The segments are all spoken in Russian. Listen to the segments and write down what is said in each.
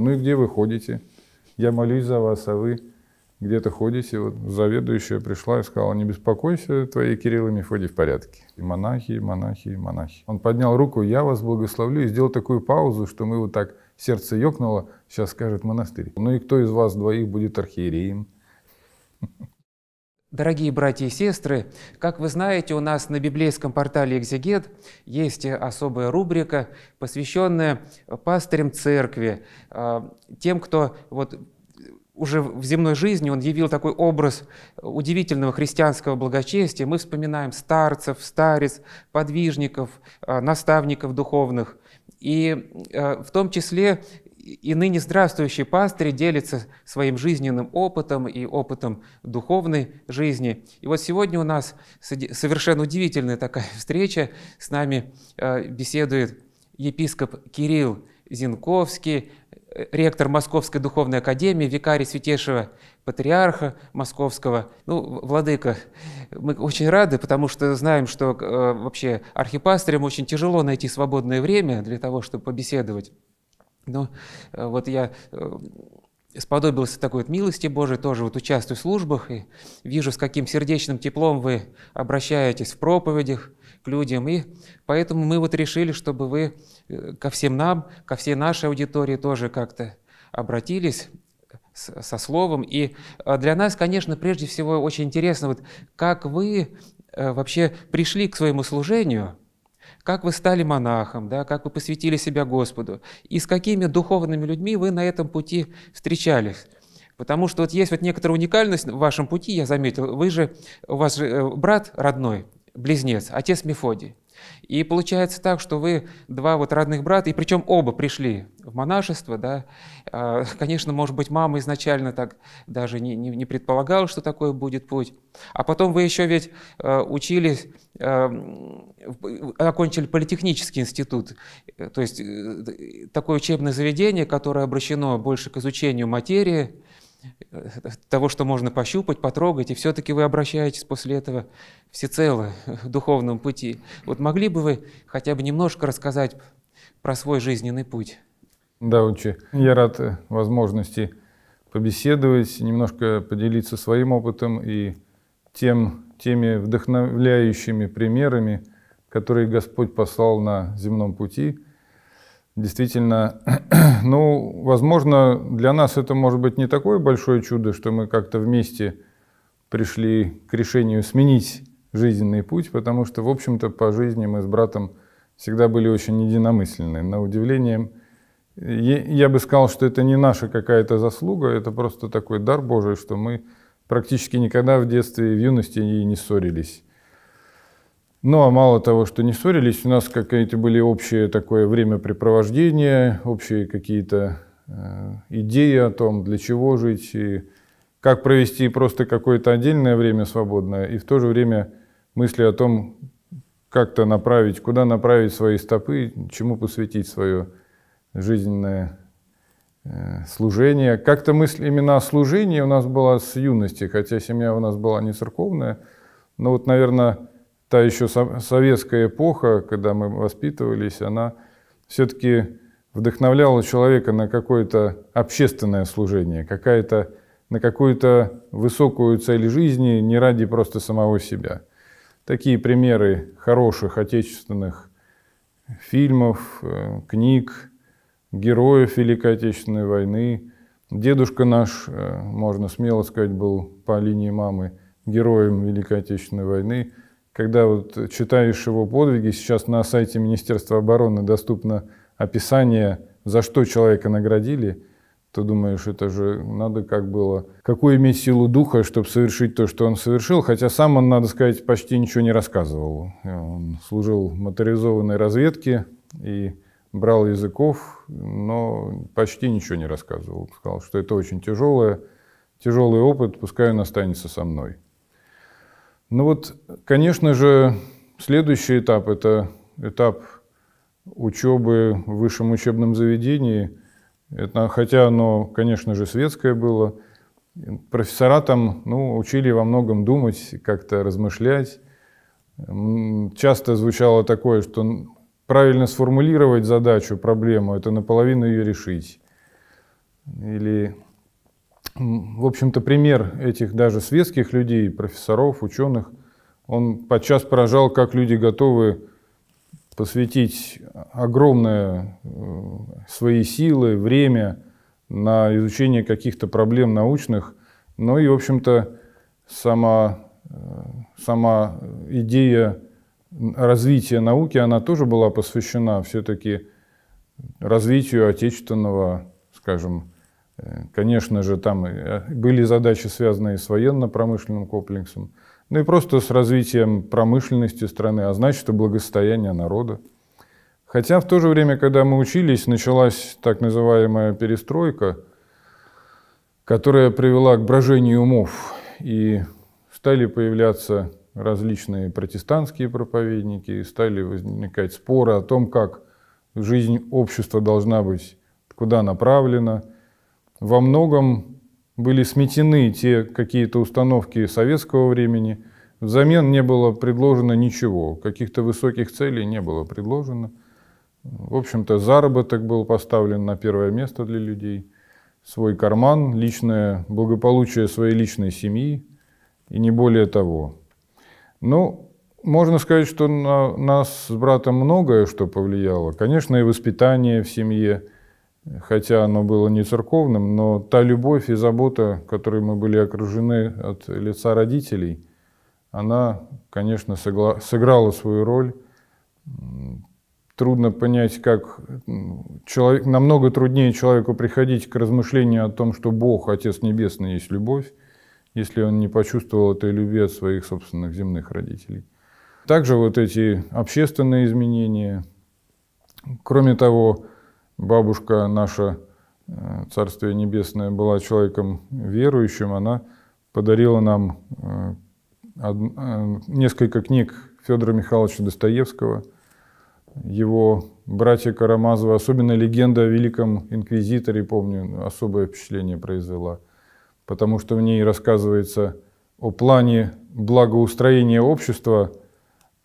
Ну и где вы ходите? Я молюсь за вас, а вы где-то ходите. Вот заведующая пришла и сказала, не беспокойся, твои Кирилл и Мефодий в порядке. И монахи, и монахи, и монахи. Он поднял руку, я вас благословлю, и сделал такую паузу, что мы вот так, сердце ёкнуло, сейчас скажет монастырь. Ну и кто из вас двоих будет архиереем? Дорогие братья и сестры, как вы знаете, у нас на библейском портале «Экзегет» есть особая рубрика, посвященная пастырям церкви, а, тем, кто вот уже в земной жизни он явил такой образ удивительного христианского благочестия. Мы вспоминаем старцев, старец, подвижников, а, наставников духовных. И а, в том числе и ныне здравствующий пастырь делится своим жизненным опытом и опытом духовной жизни. И вот сегодня у нас совершенно удивительная такая встреча. С нами э, беседует епископ Кирилл Зинковский, э, ректор Московской Духовной Академии, викарий Святейшего Патриарха Московского. Ну, Владыка, мы очень рады, потому что знаем, что э, вообще архипастырям очень тяжело найти свободное время для того, чтобы побеседовать. Но ну, э, вот я э, сподобился такой вот милости Божией, тоже вот участвую в службах и вижу, с каким сердечным теплом вы обращаетесь в проповедях к людям. И поэтому мы вот решили, чтобы вы э, ко всем нам, ко всей нашей аудитории тоже как-то обратились со словом. И для нас, конечно, прежде всего очень интересно, вот как вы вообще пришли к своему служению – как вы стали монахом, да, как вы посвятили себя Господу, и с какими духовными людьми вы на этом пути встречались. Потому что вот есть вот некоторая уникальность в вашем пути, я заметил, вы же, у вас же э, брат родной, близнец, отец Мефодий. И получается так, что вы два вот родных брата, и причем оба пришли в монашество, да. А, конечно, может быть, мама изначально так даже не, не, не предполагала, что такое будет путь. А потом вы еще ведь э, учились, э, окончили политехнический институт, э, то есть такое учебное заведение, которое обращено больше к изучению материи, того, что можно пощупать, потрогать, и все-таки вы обращаетесь после этого всецело в духовном пути. Вот могли бы вы хотя бы немножко рассказать про свой жизненный путь? Да, Учи, я рад э, возможности побеседовать, немножко поделиться своим опытом и тем, теми вдохновляющими примерами, которые Господь послал на земном пути – действительно, ну, возможно, для нас это может быть не такое большое чудо, что мы как-то вместе пришли к решению сменить жизненный путь, потому что, в общем-то, по жизни мы с братом всегда были очень единомысленны. На удивление, я бы сказал, что это не наша какая-то заслуга, это просто такой дар Божий, что мы практически никогда в детстве и в юности и не ссорились. Ну, а мало того, что не ссорились, у нас какие-то были общее такое времяпрепровождение, общие какие-то э, идеи о том, для чего жить, и как провести просто какое-то отдельное время свободное, и в то же время мысли о том, как-то направить, куда направить свои стопы, чему посвятить свое жизненное э, служение. Как-то мысль именно о служении у нас была с юности, хотя семья у нас была не церковная, но вот, наверное, та еще советская эпоха, когда мы воспитывались, она все-таки вдохновляла человека на какое-то общественное служение, какая-то, на какую-то высокую цель жизни не ради просто самого себя. Такие примеры хороших отечественных фильмов, э, книг, героев Великой Отечественной войны. Дедушка наш, э, можно смело сказать, был по линии мамы героем Великой Отечественной войны – когда вот читаешь его подвиги, сейчас на сайте Министерства обороны доступно описание, за что человека наградили, то думаешь, это же надо как было, какую иметь силу духа, чтобы совершить то, что он совершил, хотя сам он, надо сказать, почти ничего не рассказывал. Он служил в моторизованной разведке и брал языков, но почти ничего не рассказывал. Сказал, что это очень тяжелое, тяжелый опыт, пускай он останется со мной. Ну вот, конечно же, следующий этап – это этап учебы в высшем учебном заведении. Это, хотя оно, конечно же, светское было. Профессора там ну, учили во многом думать, как-то размышлять. Часто звучало такое, что правильно сформулировать задачу, проблему, это наполовину ее решить. Или в общем-то, пример этих даже светских людей, профессоров, ученых, он подчас поражал, как люди готовы посвятить огромное э, свои силы, время на изучение каких-то проблем научных. Ну и, в общем-то, сама, э, сама идея развития науки, она тоже была посвящена все-таки развитию отечественного, скажем, Конечно же, там э, были задачи, связанные с военно-промышленным комплексом, ну и просто с развитием промышленности страны, а значит и благосостояния народа. Хотя в то же время, когда мы учились, началась так называемая перестройка, которая привела к брожению умов, и стали появляться различные протестантские проповедники, и стали возникать споры о том, как жизнь общества должна быть, куда направлена – во многом были сметены те какие-то установки советского времени. Взамен не было предложено ничего, каких-то высоких целей не было предложено. В общем-то, заработок был поставлен на первое место для людей, свой карман, личное благополучие своей личной семьи и не более того. Ну, можно сказать, что на нас с братом многое что повлияло. Конечно, и воспитание в семье – хотя оно было не церковным, но та любовь и забота, которой мы были окружены от лица родителей, она, конечно, сыграла свою роль. Трудно понять, как человек, намного труднее человеку приходить к размышлению о том, что Бог, Отец Небесный, есть любовь, если он не почувствовал этой любви от своих собственных земных родителей. Также вот эти общественные изменения. Кроме того, бабушка наша, э, Царствие Небесное, была человеком верующим, она подарила нам э, э, несколько книг Федора Михайловича Достоевского, его братья Карамазовы, особенно легенда о великом инквизиторе, помню, особое впечатление произвела, потому что в ней рассказывается о плане благоустроения общества,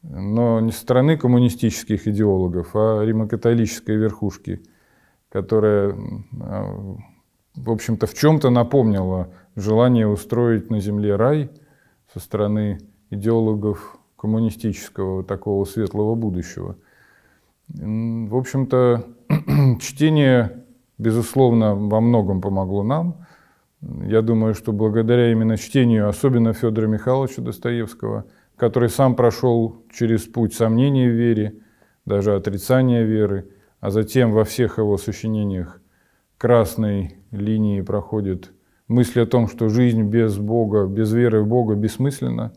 но не со стороны коммунистических идеологов, а римокатолической верхушки – которая, а, в общем-то, в чем-то напомнила желание устроить на земле рай со стороны идеологов коммунистического такого светлого будущего. В общем-то, чтение, безусловно, во многом помогло нам. Я думаю, что благодаря именно чтению, особенно Федора Михайловича Достоевского, который сам прошел через путь сомнений в вере, даже отрицания веры – а затем во всех его сочинениях красной линии проходит мысль о том, что жизнь без Бога, без веры в Бога бессмысленна.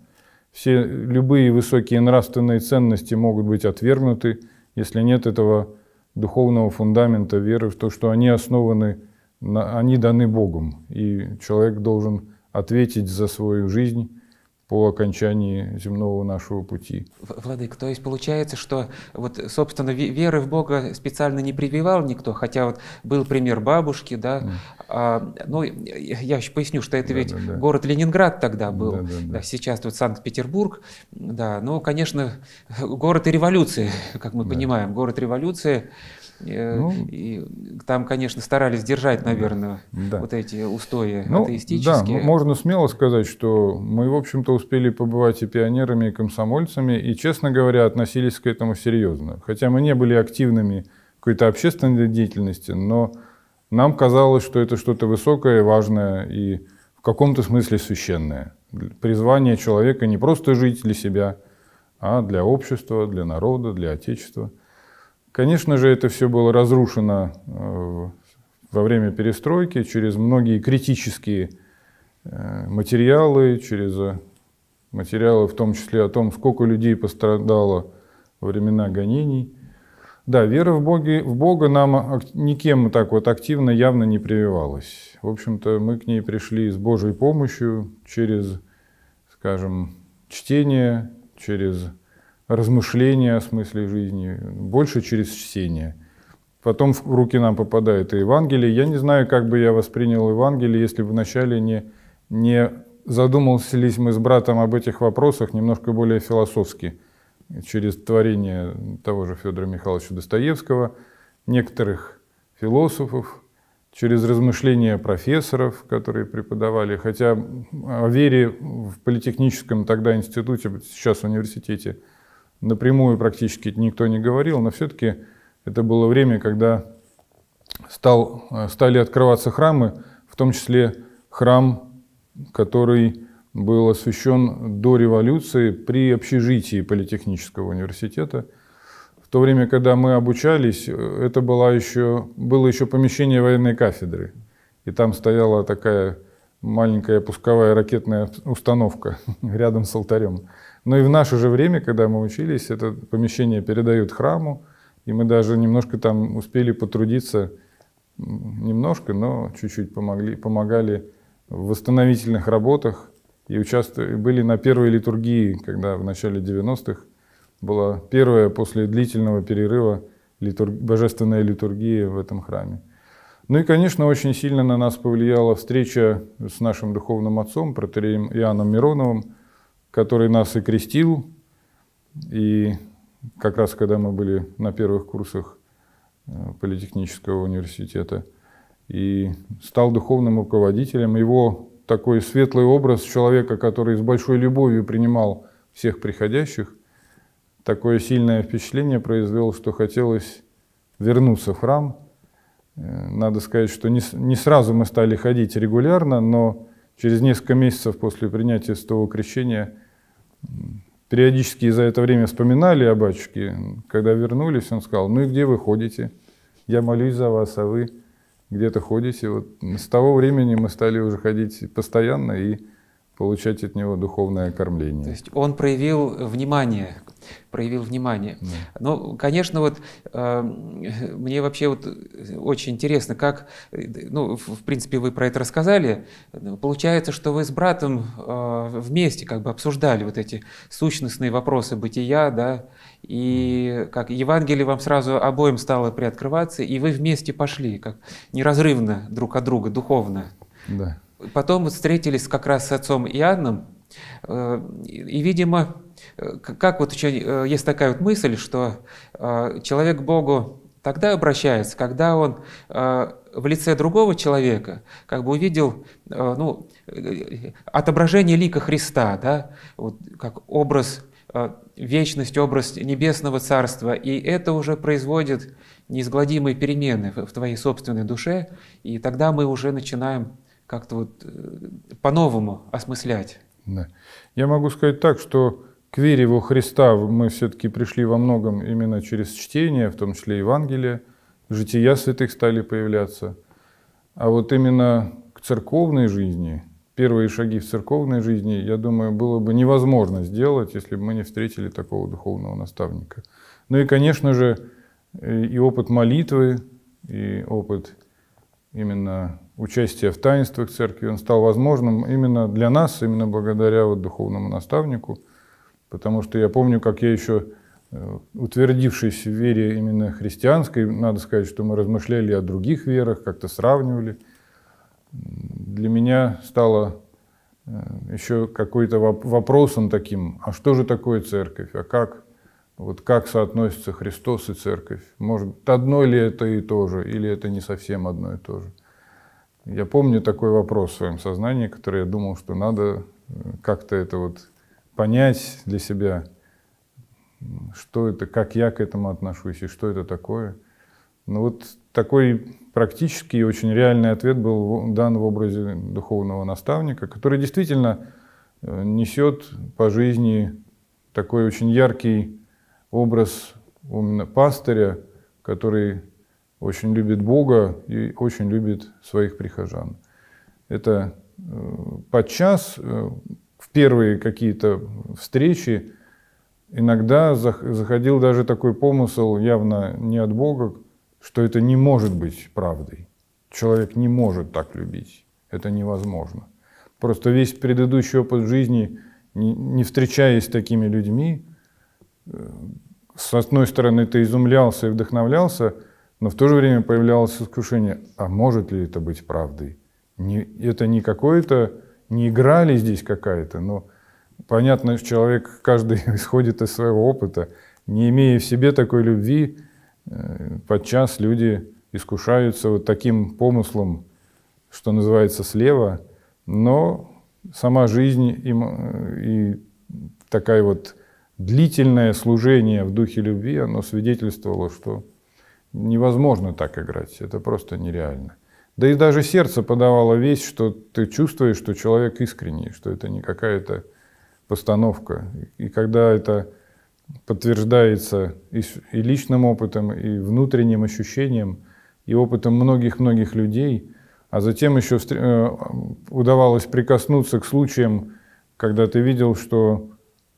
Все любые высокие нравственные ценности могут быть отвергнуты, если нет этого духовного фундамента веры в то, что они основаны, на, они даны Богом, и человек должен ответить за свою жизнь по окончании земного нашего пути. Владык, то есть получается, что вот, собственно, веры в Бога специально не прививал никто, хотя вот был пример бабушки, да, mm. а, ну, я еще поясню, что это да, ведь да, да. город Ленинград тогда был, да, да, да. Да, сейчас вот Санкт-Петербург, да, ну, конечно, город революции, как мы да. понимаем, город революции, Э, ну, и там, конечно, старались держать, наверное, да. вот эти устои ну, атеистические. Да, можно смело сказать, что мы, в общем-то, успели побывать и пионерами, и комсомольцами, и, честно говоря, относились к этому серьезно. Хотя мы не были активными какой-то общественной деятельности, но нам казалось, что это что-то высокое, важное и в каком-то смысле священное. Призвание человека не просто жить для себя, а для общества, для народа, для отечества – Конечно же, это все было разрушено э, во время перестройки через многие критические э, материалы, через э, материалы в том числе о том, сколько людей пострадало во времена гонений. Да, вера в, Боги, в Бога нам никем так вот активно явно не прививалась. В общем-то, мы к ней пришли с Божьей помощью через, скажем, чтение, через размышления о смысле жизни, больше через чтение. Потом в руки нам попадает и Евангелие. Я не знаю, как бы я воспринял Евангелие, если бы вначале не, не задумались мы с братом об этих вопросах немножко более философски, через творение того же Федора Михайловича Достоевского, некоторых философов, через размышления профессоров, которые преподавали, хотя о вере в политехническом тогда институте, сейчас в университете – напрямую практически никто не говорил, но все-таки это было время, когда стал, э, стали открываться храмы, в том числе храм, который был освящен до революции при общежитии Политехнического университета. В то время, когда мы обучались, э, это было еще, было еще помещение военной кафедры. И там стояла такая маленькая пусковая ракетная установка рядом с алтарем. Но и в наше же время, когда мы учились, это помещение передают храму, и мы даже немножко там успели потрудиться, немножко, но чуть-чуть помогли, помогали в восстановительных работах и участвовали, были на первой литургии, когда в начале 90-х была первая после длительного перерыва литург... божественная литургия в этом храме. Ну и, конечно, очень сильно на нас повлияла встреча с нашим духовным отцом, протереем Иоанном Мироновым, который нас и крестил, и как раз когда мы были на первых курсах э, Политехнического университета, и стал духовным руководителем. Его такой светлый образ человека, который с большой любовью принимал всех приходящих, такое сильное впечатление произвел, что хотелось вернуться в храм. Э, надо сказать, что не, не сразу мы стали ходить регулярно, но Через несколько месяцев после принятия святого крещения периодически за это время вспоминали о батюшке. Когда вернулись, он сказал, ну и где вы ходите? Я молюсь за вас, а вы где-то ходите. Вот с того времени мы стали уже ходить постоянно и получать от него духовное кормление. То есть он проявил внимание, проявил внимание. Да. Ну, конечно, вот э, мне вообще вот очень интересно, как, ну, в принципе, вы про это рассказали. Получается, что вы с братом э, вместе как бы обсуждали вот эти сущностные вопросы бытия, да, и как Евангелие вам сразу обоим стало приоткрываться, и вы вместе пошли, как неразрывно друг от друга, духовно. Да. Потом встретились как раз с отцом Иоанном, э, и, видимо, э, как вот еще э, есть такая вот мысль, что человек к Богу тогда обращается, когда он в лице другого человека как бы увидел ну, отображение лика Христа, да, вот как образ вечность, образ небесного царства, и это уже производит неизгладимые перемены в твоей собственной душе, и тогда мы уже начинаем как-то вот э, по-новому осмыслять. Да. Я могу сказать так, что к вере во Христа мы все-таки пришли во многом именно через чтение, в том числе Евангелие, жития святых стали появляться. А вот именно к церковной жизни, первые шаги в церковной жизни, я думаю, было бы невозможно сделать, если бы мы не встретили такого духовного наставника. Ну и, конечно же, э, и опыт молитвы, и опыт именно участие в таинствах церкви, он стал возможным именно для нас, именно благодаря вот духовному наставнику, потому что я помню, как я еще э, утвердившись в вере именно христианской, надо сказать, что мы размышляли о других верах, как-то сравнивали. Для меня стало э, еще какой-то вопросом таким, а что же такое церковь, а как? Вот как соотносятся Христос и Церковь? Может, одно ли это и то же, или это не совсем одно и то же? Я помню такой вопрос в своем сознании, который я думал, что надо э, как-то это вот понять для себя, что это, как я к этому отношусь и что это такое. Ну вот такой практический и очень реальный ответ был дан в образе духовного наставника, который действительно э, несет по жизни такой очень яркий образ пастыря, который очень любит Бога и очень любит своих прихожан. Это э, подчас э, в первые какие-то встречи иногда заходил даже такой помысл, явно не от Бога, что это не может быть правдой. Человек не может так любить. Это невозможно. Просто весь предыдущий опыт жизни, не встречаясь с такими людьми, с одной стороны, ты изумлялся и вдохновлялся, но в то же время появлялось искушение, а может ли это быть правдой? Не, это не какое-то, не играли здесь какая-то, но понятно, человек каждый исходит из своего опыта. Не имея в себе такой любви, э, подчас люди искушаются вот таким помыслом, что называется слева, но сама жизнь им, э, и такая вот длительное служение в духе любви, оно свидетельствовало, что невозможно так играть, это просто нереально. Да и даже сердце подавало весь, что ты чувствуешь, что человек искренний, что это не какая-то постановка. И когда это подтверждается и, личным опытом, и внутренним ощущением, и опытом многих-многих людей, а затем еще э, удавалось прикоснуться к случаям, когда ты видел, что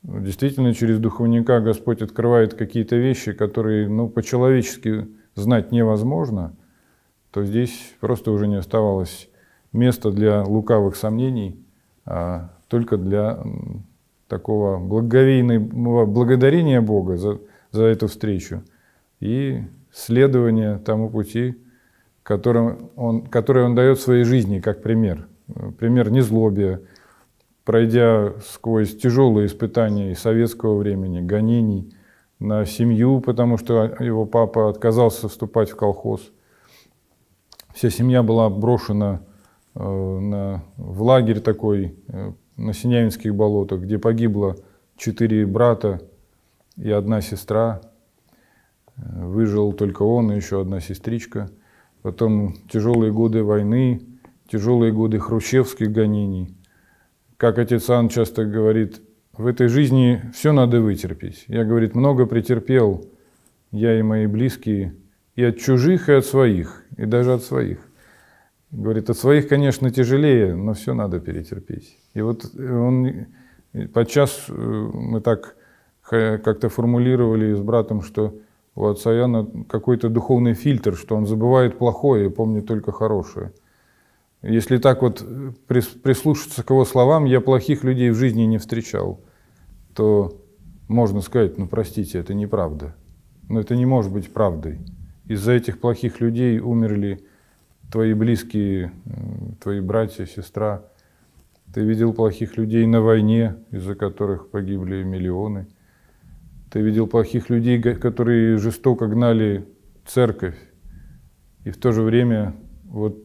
Действительно, через духовника Господь открывает какие-то вещи, которые ну, по-человечески знать невозможно, то здесь просто уже не оставалось места для лукавых сомнений, а только для такого благоговейного благодарения Бога за, за эту встречу и следования тому пути, которым он, который он дает в своей жизни, как пример. Э, пример незлобия, пройдя сквозь тяжелые испытания советского времени, гонений на семью, потому что его папа отказался вступать в колхоз. Вся семья была брошена э, на, в лагерь такой э, на Синявинских болотах, где погибло четыре брата и одна сестра. Э, выжил только он и еще одна сестричка. Потом тяжелые годы войны, тяжелые годы хрущевских гонений – как отец Ан часто говорит, в этой жизни все надо вытерпеть. Я, говорит, много претерпел, я и мои близкие, и от чужих, и от своих, и даже от своих. Говорит, от своих, конечно, тяжелее, но все надо перетерпеть. И вот э, он э, подчас э, мы так как-то формулировали с братом, что у отца Яна какой-то духовный фильтр, что он забывает плохое и помнит только хорошее. Если так вот э, прислушаться к его словам, я плохих людей в жизни не встречал, то можно сказать, ну простите, это неправда. Но это не может быть правдой. Из-за этих плохих людей умерли твои близкие, твои братья, сестра. Ты видел плохих людей на войне, из-за которых погибли миллионы. Ты видел плохих людей, которые жестоко гнали церковь. И в то же время вот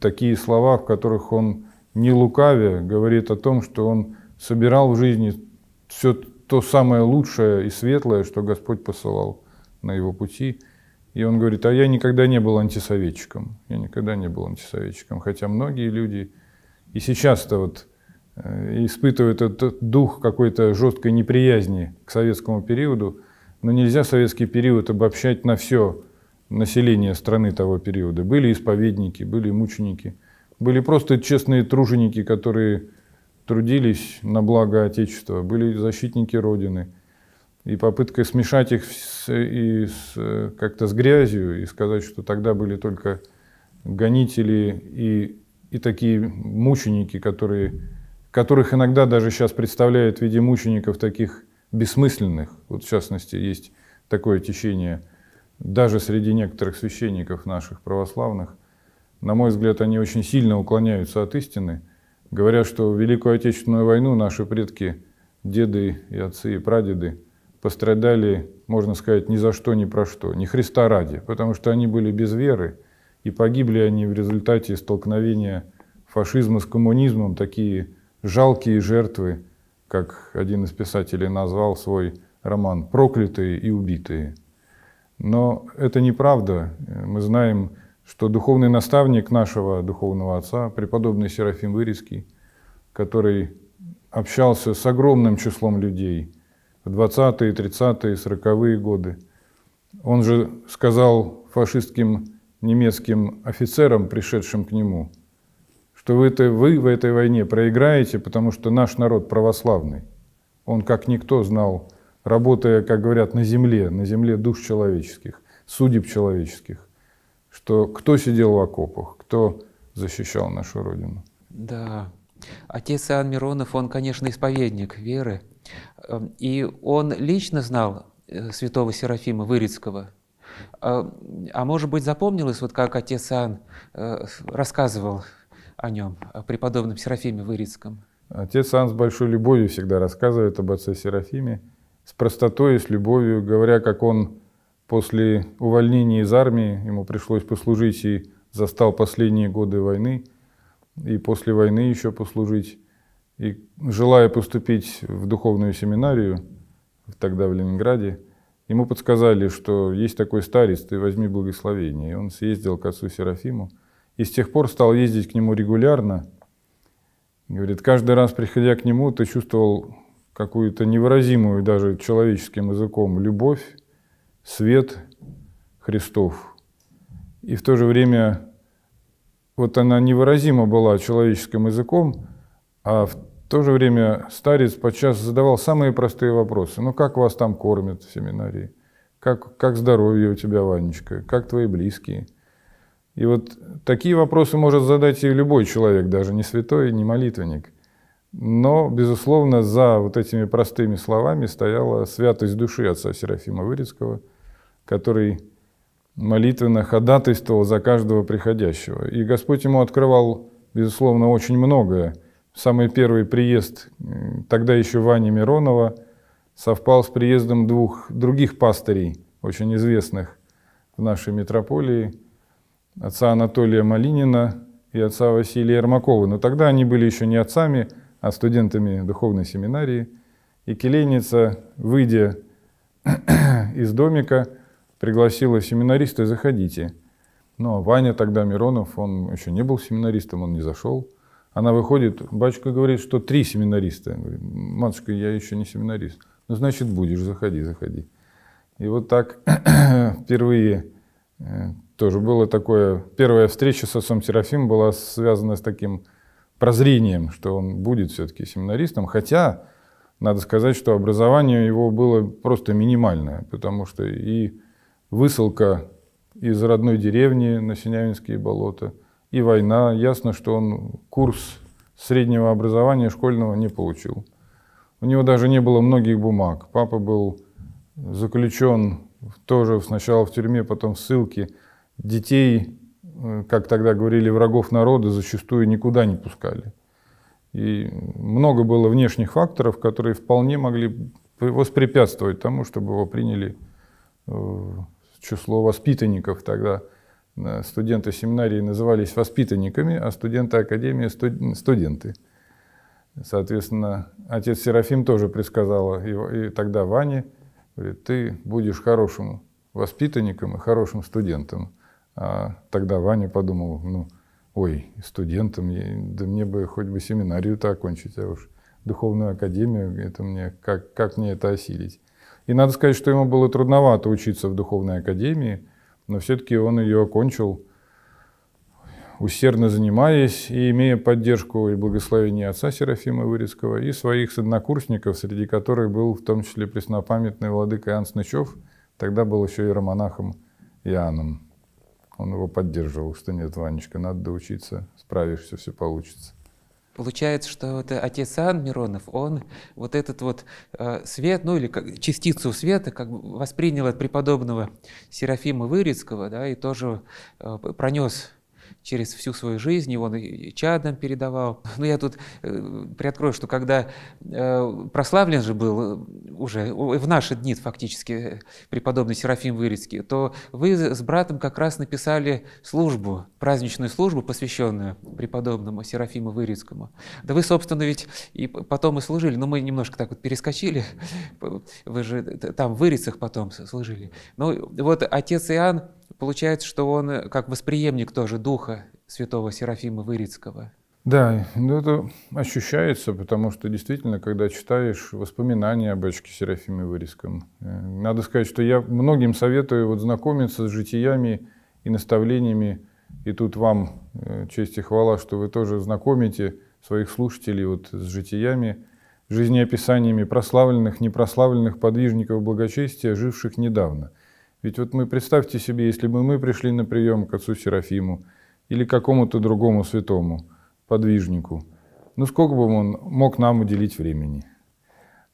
такие слова, в которых он не лукавя говорит о том, что он собирал в жизни все то самое лучшее и светлое, что Господь посылал на его пути. И он говорит, а я никогда не был антисоветчиком. Я никогда не был антисоветчиком. Хотя многие люди и сейчас-то вот э, испытывают этот дух какой-то жесткой неприязни к советскому периоду, но нельзя советский период обобщать на все – населения страны того периода. Были исповедники, были мученики, были просто честные труженики, которые трудились на благо Отечества, были защитники Родины. И попытка смешать их с, и с, как-то с грязью и сказать, что тогда были только гонители и, и такие мученики, которые, которых иногда даже сейчас представляют в виде мучеников таких бессмысленных. Вот в частности, есть такое течение – даже среди некоторых священников наших православных, на мой взгляд, они очень сильно уклоняются от истины, говоря, что Великую Отечественную войну наши предки, деды и отцы и прадеды пострадали, можно сказать, ни за что, ни про что, ни Христа ради, потому что они были без веры, и погибли они в результате столкновения фашизма с коммунизмом, такие жалкие жертвы, как один из писателей назвал свой роман «Проклятые и убитые». Но это неправда. Мы знаем, что духовный наставник нашего духовного отца, преподобный Серафим Вырезкий, который общался с огромным числом людей в 20-е, 30-е, 40-е годы, он же сказал фашистским немецким офицерам, пришедшим к нему, что вы, -то, вы в этой войне проиграете, потому что наш народ православный. Он как никто знал работая, как говорят, на земле, на земле душ человеческих, судеб человеческих, что кто сидел в окопах, кто защищал нашу Родину. Да, отец Иоанн Миронов, он, конечно, исповедник веры, эм, и он лично знал э, святого Серафима Вырицкого, а, а может быть, запомнилось, вот как отец Иоанн э, рассказывал о нем, о преподобном Серафиме Вырицком? Отец Иоанн с большой любовью всегда рассказывает об отце Серафиме, с простотой и с любовью, говоря, как он после увольнения из армии, ему пришлось послужить и застал последние годы войны, и после войны еще послужить. И желая поступить в духовную семинарию, тогда в Ленинграде, ему подсказали, что есть такой старец, ты возьми благословение. И он съездил к отцу Серафиму, и с тех пор стал ездить к нему регулярно. Говорит, каждый раз, приходя к нему, ты чувствовал какую-то невыразимую даже человеческим языком любовь, свет Христов. И в то же время вот она невыразима была человеческим языком, а в то же время старец подчас задавал самые простые вопросы. Ну, как вас там кормят в семинарии? Как, как здоровье у тебя, Ванечка? Как твои близкие? И вот такие вопросы может задать и любой человек, даже не святой, не молитвенник. Но, безусловно, за вот этими простыми словами стояла святость души отца Серафима Вырицкого, который молитвенно ходатайствовал за каждого приходящего. И Господь ему открывал, безусловно, очень многое. Самый первый приезд, тогда еще Вани Миронова, совпал с приездом двух других пастырей, очень известных в нашей митрополии, отца Анатолия Малинина и отца Василия Ермакова. Но тогда они были еще не отцами, а студентами духовной семинарии. И келейница, выйдя из домика, пригласила семинариста «Заходите». Но ну, а Ваня тогда, Миронов, он еще не был семинаристом, он не зашел. Она выходит, батюшка говорит, что три семинариста. Говорит, Матушка, я еще не семинарист. Ну, значит, будешь, заходи, заходи. И вот так впервые э, тоже было такое, первая встреча с отцом Серафим была связана с таким прозрением, что он будет все-таки семинаристом, хотя надо сказать, что образование его было просто минимальное, потому что и высылка из родной деревни на Синявинские болота, и война, ясно, что он курс среднего образования школьного не получил. У него даже не было многих бумаг. Папа был заключен тоже сначала в тюрьме, потом в ссылке. Детей Э, как тогда говорили, врагов народа зачастую никуда не пускали. И много было внешних факторов, которые вполне могли воспрепятствовать тому, чтобы его приняли э, в число воспитанников. Тогда э, студенты семинарии назывались воспитанниками, а студенты академии – студенты. Соответственно, отец Серафим тоже предсказал, и тогда Ване, говорит, ты будешь хорошим воспитанником и хорошим студентом. А тогда Ваня подумал, ну, ой, студентом, да мне бы хоть бы семинарию-то окончить, а уж духовную академию, это мне, как, как мне это осилить? И надо сказать, что ему было трудновато учиться в духовной академии, но все-таки он ее окончил, усердно занимаясь и имея поддержку и благословение отца Серафима Вырицкого и своих однокурсников, среди которых был в том числе преснопамятный владыка Иоанн Снычев, тогда был еще и романахом Иоанном он его поддерживал, что нет, Ванечка, надо доучиться, справишься, все получится. Получается, что вот отец Иоанн Миронов, он вот этот вот э, свет, ну или как, частицу света, как бы воспринял от преподобного Серафима Вырицкого, да, и тоже э, пронес через всю свою жизнь, его он чадом передавал. Но ну, я тут э, приоткрою, что когда э, прославлен же был э, уже в наши дни фактически э, преподобный Серафим Вырицкий, то вы с братом как раз написали службу, праздничную службу, посвященную преподобному Серафиму Вырицкому. Да вы, собственно, ведь и потом и служили, но ну, мы немножко так вот перескочили, вы же там в Вырицах потом служили. Ну вот отец Иоанн получается, что он э, как восприемник тоже духа святого Серафима Вырицкого. Да, ну, это ощущается, потому что действительно, когда читаешь воспоминания об очке Серафиме Выриском, э, надо сказать, что я многим советую вот знакомиться с житиями и наставлениями, и тут вам э, честь и хвала, что вы тоже знакомите своих слушателей вот с житиями, жизнеописаниями прославленных, непрославленных подвижников благочестия, живших недавно – ведь вот мы представьте себе, если бы мы пришли на прием к отцу Серафиму или какому-то другому святому, подвижнику, ну сколько бы он мог нам уделить времени?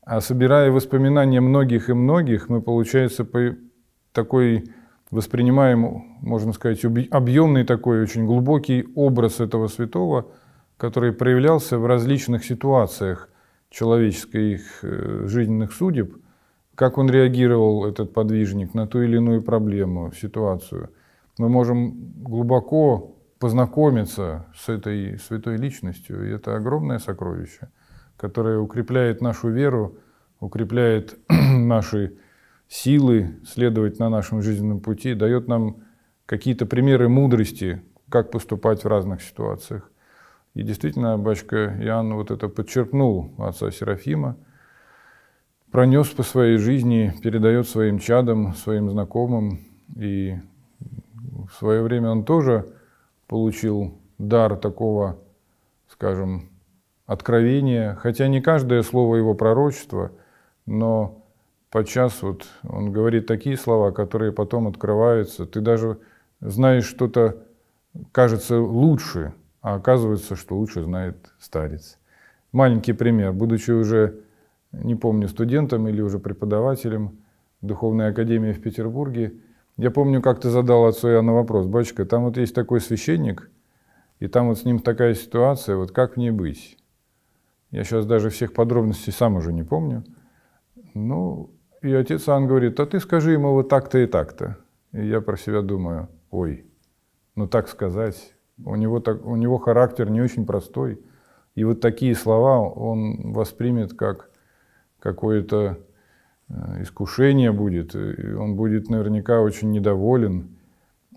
А собирая воспоминания многих и многих, мы, получается, по такой воспринимаем, можно сказать, объемный такой, очень глубокий образ этого святого, который проявлялся в различных ситуациях человеческих э, жизненных судеб – как он реагировал, этот подвижник, на ту или иную проблему, ситуацию. Мы можем глубоко познакомиться с этой святой личностью, и это огромное сокровище, которое укрепляет нашу веру, укрепляет наши силы следовать на нашем жизненном пути, дает нам какие-то примеры мудрости, как поступать в разных ситуациях. И действительно, батюшка Иоанн вот это подчеркнул отца Серафима – пронес по своей жизни, передает своим чадам, своим знакомым. И в свое время он тоже получил дар такого, скажем, откровения, хотя не каждое слово его пророчества, но подчас вот он говорит такие слова, которые потом открываются. Ты даже знаешь что-то, кажется, лучше, а оказывается, что лучше знает старец. Маленький пример. Будучи уже не помню, студентом или уже преподавателем Духовной Академии в Петербурге. Я помню, как ты задал отцу Иоанну вопрос, батюшка, там вот есть такой священник, и там вот с ним такая ситуация, вот как мне быть? Я сейчас даже всех подробностей сам уже не помню. Ну, и отец Иоанн говорит, а ты скажи ему вот так-то и так-то. И я про себя думаю, ой, ну так сказать, у него, так, у него характер не очень простой. И вот такие слова он воспримет как какое-то э, искушение будет, э, и он будет наверняка очень недоволен.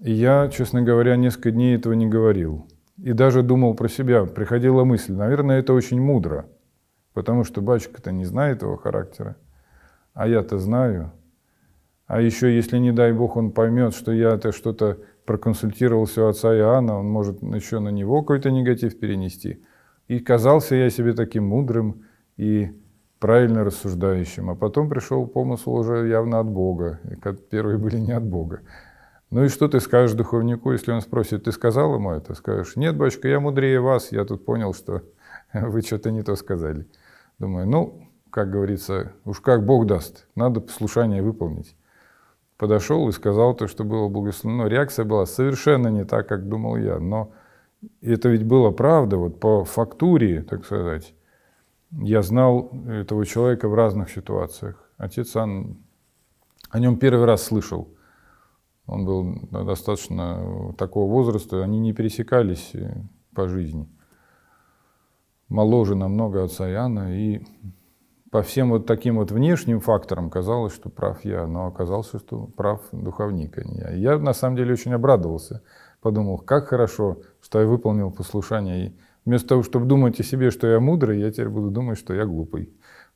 И я, честно говоря, несколько дней этого не говорил. И даже думал про себя, приходила мысль, наверное, это очень мудро, потому что батюшка-то не знает его характера, а я-то знаю. А еще, если, не дай бог, он поймет, что я-то что-то проконсультировался у отца Иоанна, он может еще на него какой-то негатив перенести. И казался я себе таким мудрым и правильно рассуждающим, а потом пришел помысл уже явно от Бога, как первые были не от Бога. Ну и что ты скажешь духовнику, если он спросит, ты сказал ему это? Скажешь, нет, батюшка, я мудрее вас, я тут понял, что вы что-то не то сказали. Думаю, ну, как говорится, уж как Бог даст, надо послушание выполнить. Подошел и сказал то, что было благословено. Реакция была совершенно не так, как думал я, но это ведь было правда, вот по фактуре, так сказать я знал этого человека в разных ситуациях. Отец Ан, о нем первый раз слышал. Он был достаточно э, такого возраста, они не пересекались э, по жизни. Моложе намного отца Иоанна, и по всем вот таким вот внешним факторам казалось, что прав я, но оказался, что прав духовник, а не я. я на самом деле очень обрадовался, подумал, как хорошо, что я выполнил послушание и Вместо того, чтобы думать о себе, что я мудрый, я теперь буду думать, что я глупый.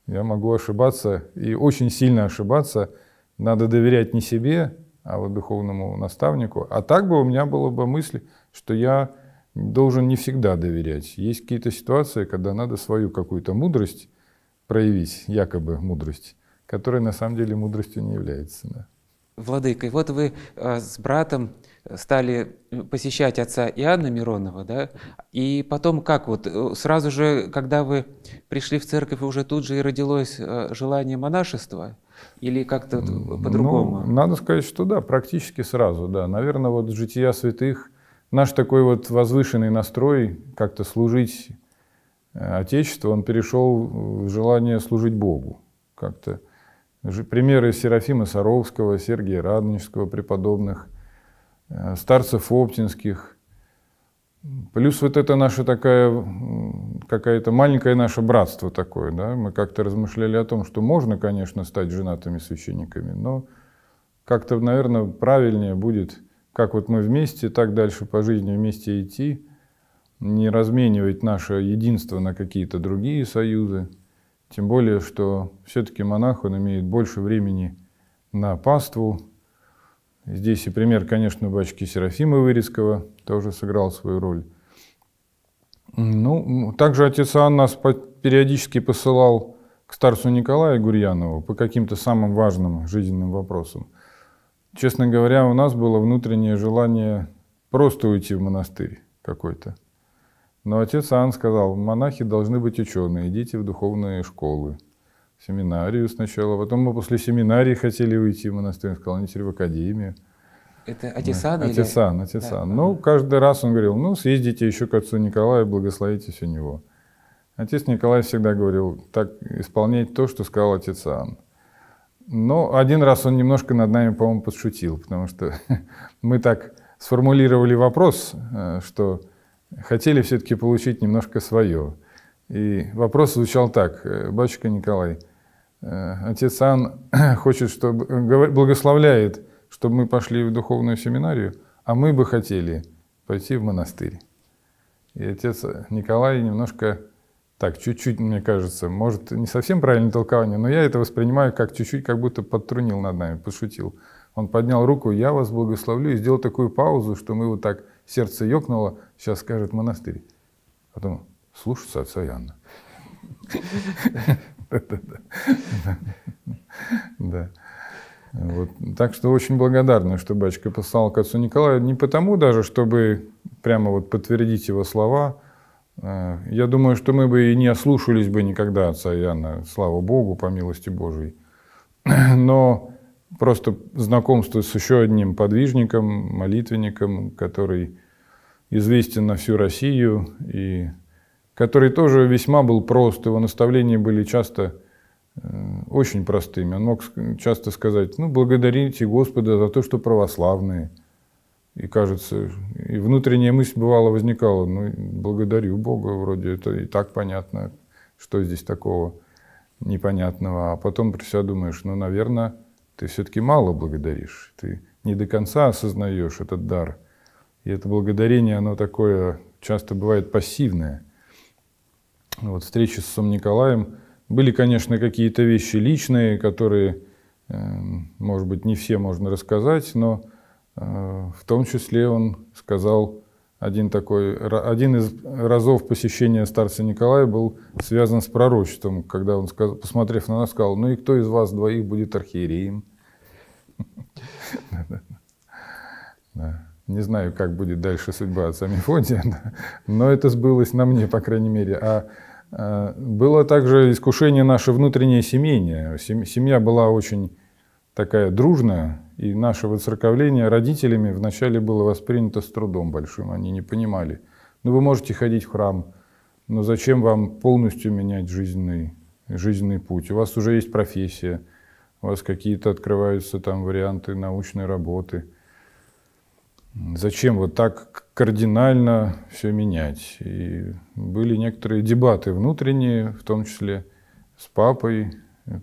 Я могу ошибаться и очень сильно ошибаться. Надо доверять не себе, а вот духовному наставнику. А так бы у меня была бы мысль, что я должен не всегда доверять. Есть какие-то ситуации, когда надо свою какую-то мудрость проявить, якобы мудрость, которая на самом деле мудростью не является. Да. Владыкой. вот вы э, с братом э, стали э, посещать отца Иоанна Миронова, да, и потом как вот, сразу же, когда вы пришли в церковь, уже тут же и родилось желание монашества? Или как-то ну, по-другому? Ну, надо сказать, что да, практически сразу, да. Наверное, вот «Жития святых», наш такой вот возвышенный настрой как-то служить Отечеству, он перешел в желание служить Богу как-то. Примеры Серафима Саровского, Сергия Радонежского, преподобных, э, старцев Оптинских. Плюс вот это наше такая, какая-то маленькое наше братство такое. Да? Мы как-то размышляли о том, что можно, конечно, стать женатыми священниками, но как-то, наверное, правильнее будет, как вот мы вместе, так дальше по жизни вместе идти, не разменивать наше единство на какие-то другие союзы. Тем более, что все-таки монах, он имеет больше времени на паству. Здесь и пример, конечно, бачки Серафима Вырезкого тоже сыграл свою роль. Ну, также отец Иоанн нас периодически посылал к старцу Николаю Гурьянову по каким-то самым важным жизненным вопросам. Честно говоря, у нас было внутреннее желание просто уйти в монастырь какой-то. Но отец Ан сказал, монахи должны быть ученые, идите в духовные школы, в семинарию сначала, потом мы после семинарии хотели уйти в монастырь, сказал, теперь в академию. Это отец Иоанн? Да. Или... Отец Ан. отец да, Иоанн. Ну, каждый раз он говорил, ну, съездите еще к отцу Николаю, благословитесь у него. Отец Николай всегда говорил, так исполнять то, что сказал отец Ан. Но один раз он немножко над нами, по-моему, подшутил, потому что мы так сформулировали вопрос, э, что хотели все-таки получить немножко свое. И вопрос звучал так, «Э, батюшка Николай, э, отец Ан хочет, чтобы, э, благословляет, чтобы мы пошли в духовную семинарию, а мы бы хотели пойти в монастырь. И отец Николай немножко, так, чуть-чуть, мне кажется, может, не совсем правильное толкование, но я это воспринимаю как чуть-чуть, как будто подтрунил над нами, пошутил. Он поднял руку, я вас благословлю, и сделал такую паузу, что мы вот так, сердце ёкнуло, Сейчас скажет монастырь. Потом слушаться отца Иоанна. Да. Вот. Так что очень благодарны, что батюшка послал к отцу Николаю. Не потому даже, чтобы прямо вот подтвердить его слова. А, я думаю, что мы бы и не ослушались бы никогда отца Иоанна, слава Богу, по милости Божией. Но просто знакомство с еще одним подвижником, молитвенником, который известен на всю Россию, и который тоже весьма был прост, его наставления были часто э, очень простыми. Он мог часто сказать, ну, благодарите Господа за то, что православные. И кажется, и внутренняя мысль бывала возникала, ну, благодарю Бога, вроде это и так понятно, что здесь такого непонятного. А потом про себя думаешь, ну, наверное, ты все-таки мало благодаришь, ты не до конца осознаешь этот дар – и это благодарение, оно такое часто бывает пассивное. Ну вот встречи с Сом Николаем были, конечно, какие-то вещи личные, которые, эм, может быть, не все можно рассказать, но э, в том числе он сказал один такой, один из разов посещения старца Николая был связан с пророчеством, когда он, сказал, посмотрев на нас, сказал, ну и кто из вас двоих будет архиереем? Да. Не знаю, как будет дальше судьба отца Мефодия, но это сбылось на мне, по крайней мере. А, а было также искушение наше внутреннее семейное. Семья была очень такая дружная, и наше выцерковление родителями вначале было воспринято с трудом большим, они не понимали. Ну, вы можете ходить в храм, но зачем вам полностью менять жизненный, жизненный путь? У вас уже есть профессия, у вас какие-то открываются там варианты научной работы – зачем вот так кардинально все менять. И были некоторые дебаты внутренние, в том числе с папой,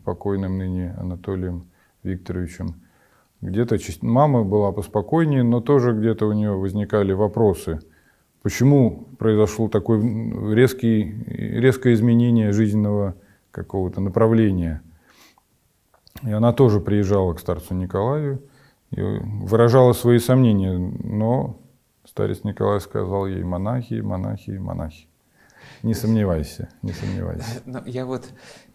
покойным ныне Анатолием Викторовичем. Где-то мама была поспокойнее, но тоже где-то у нее возникали вопросы. Почему произошло такое резкий, резкое изменение жизненного какого-то направления? И она тоже приезжала к старцу Николаю – и выражала свои сомнения, но старец Николай сказал ей «монахи, монахи, монахи». Не э, сомневайся, не сомневайся. Э, но ну, я вот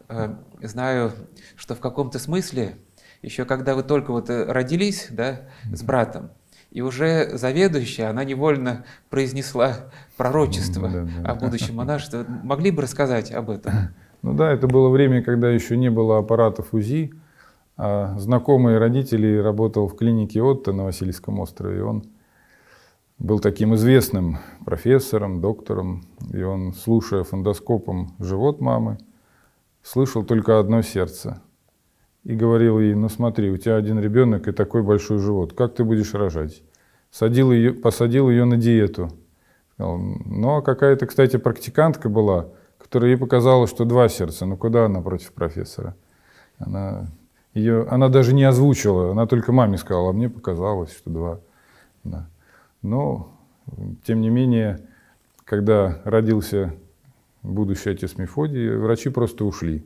э, знаю, что в каком-то смысле, еще когда вы только вот э, родились, да, с братом, и уже заведующая, она невольно произнесла пророчество да, да. о будущем монашестве. Могли бы рассказать об этом? Ну да, это было время, когда еще не было аппаратов УЗИ, а знакомый родителей работал в клинике Отто на Васильевском острове. И он был таким известным профессором, доктором. И он, слушая фондоскопом живот мамы, слышал только одно сердце. И говорил ей, ну смотри, у тебя один ребенок и такой большой живот. Как ты будешь рожать? Садил ее, посадил ее на диету. Но «Ну, а какая-то, кстати, практикантка была, которая ей показала, что два сердца. Ну куда она против профессора? Она ее, она даже не озвучила, она только маме сказала, а мне показалось, что два. Да. Но, тем не менее, когда родился будущий отец Мефодий, врачи просто ушли.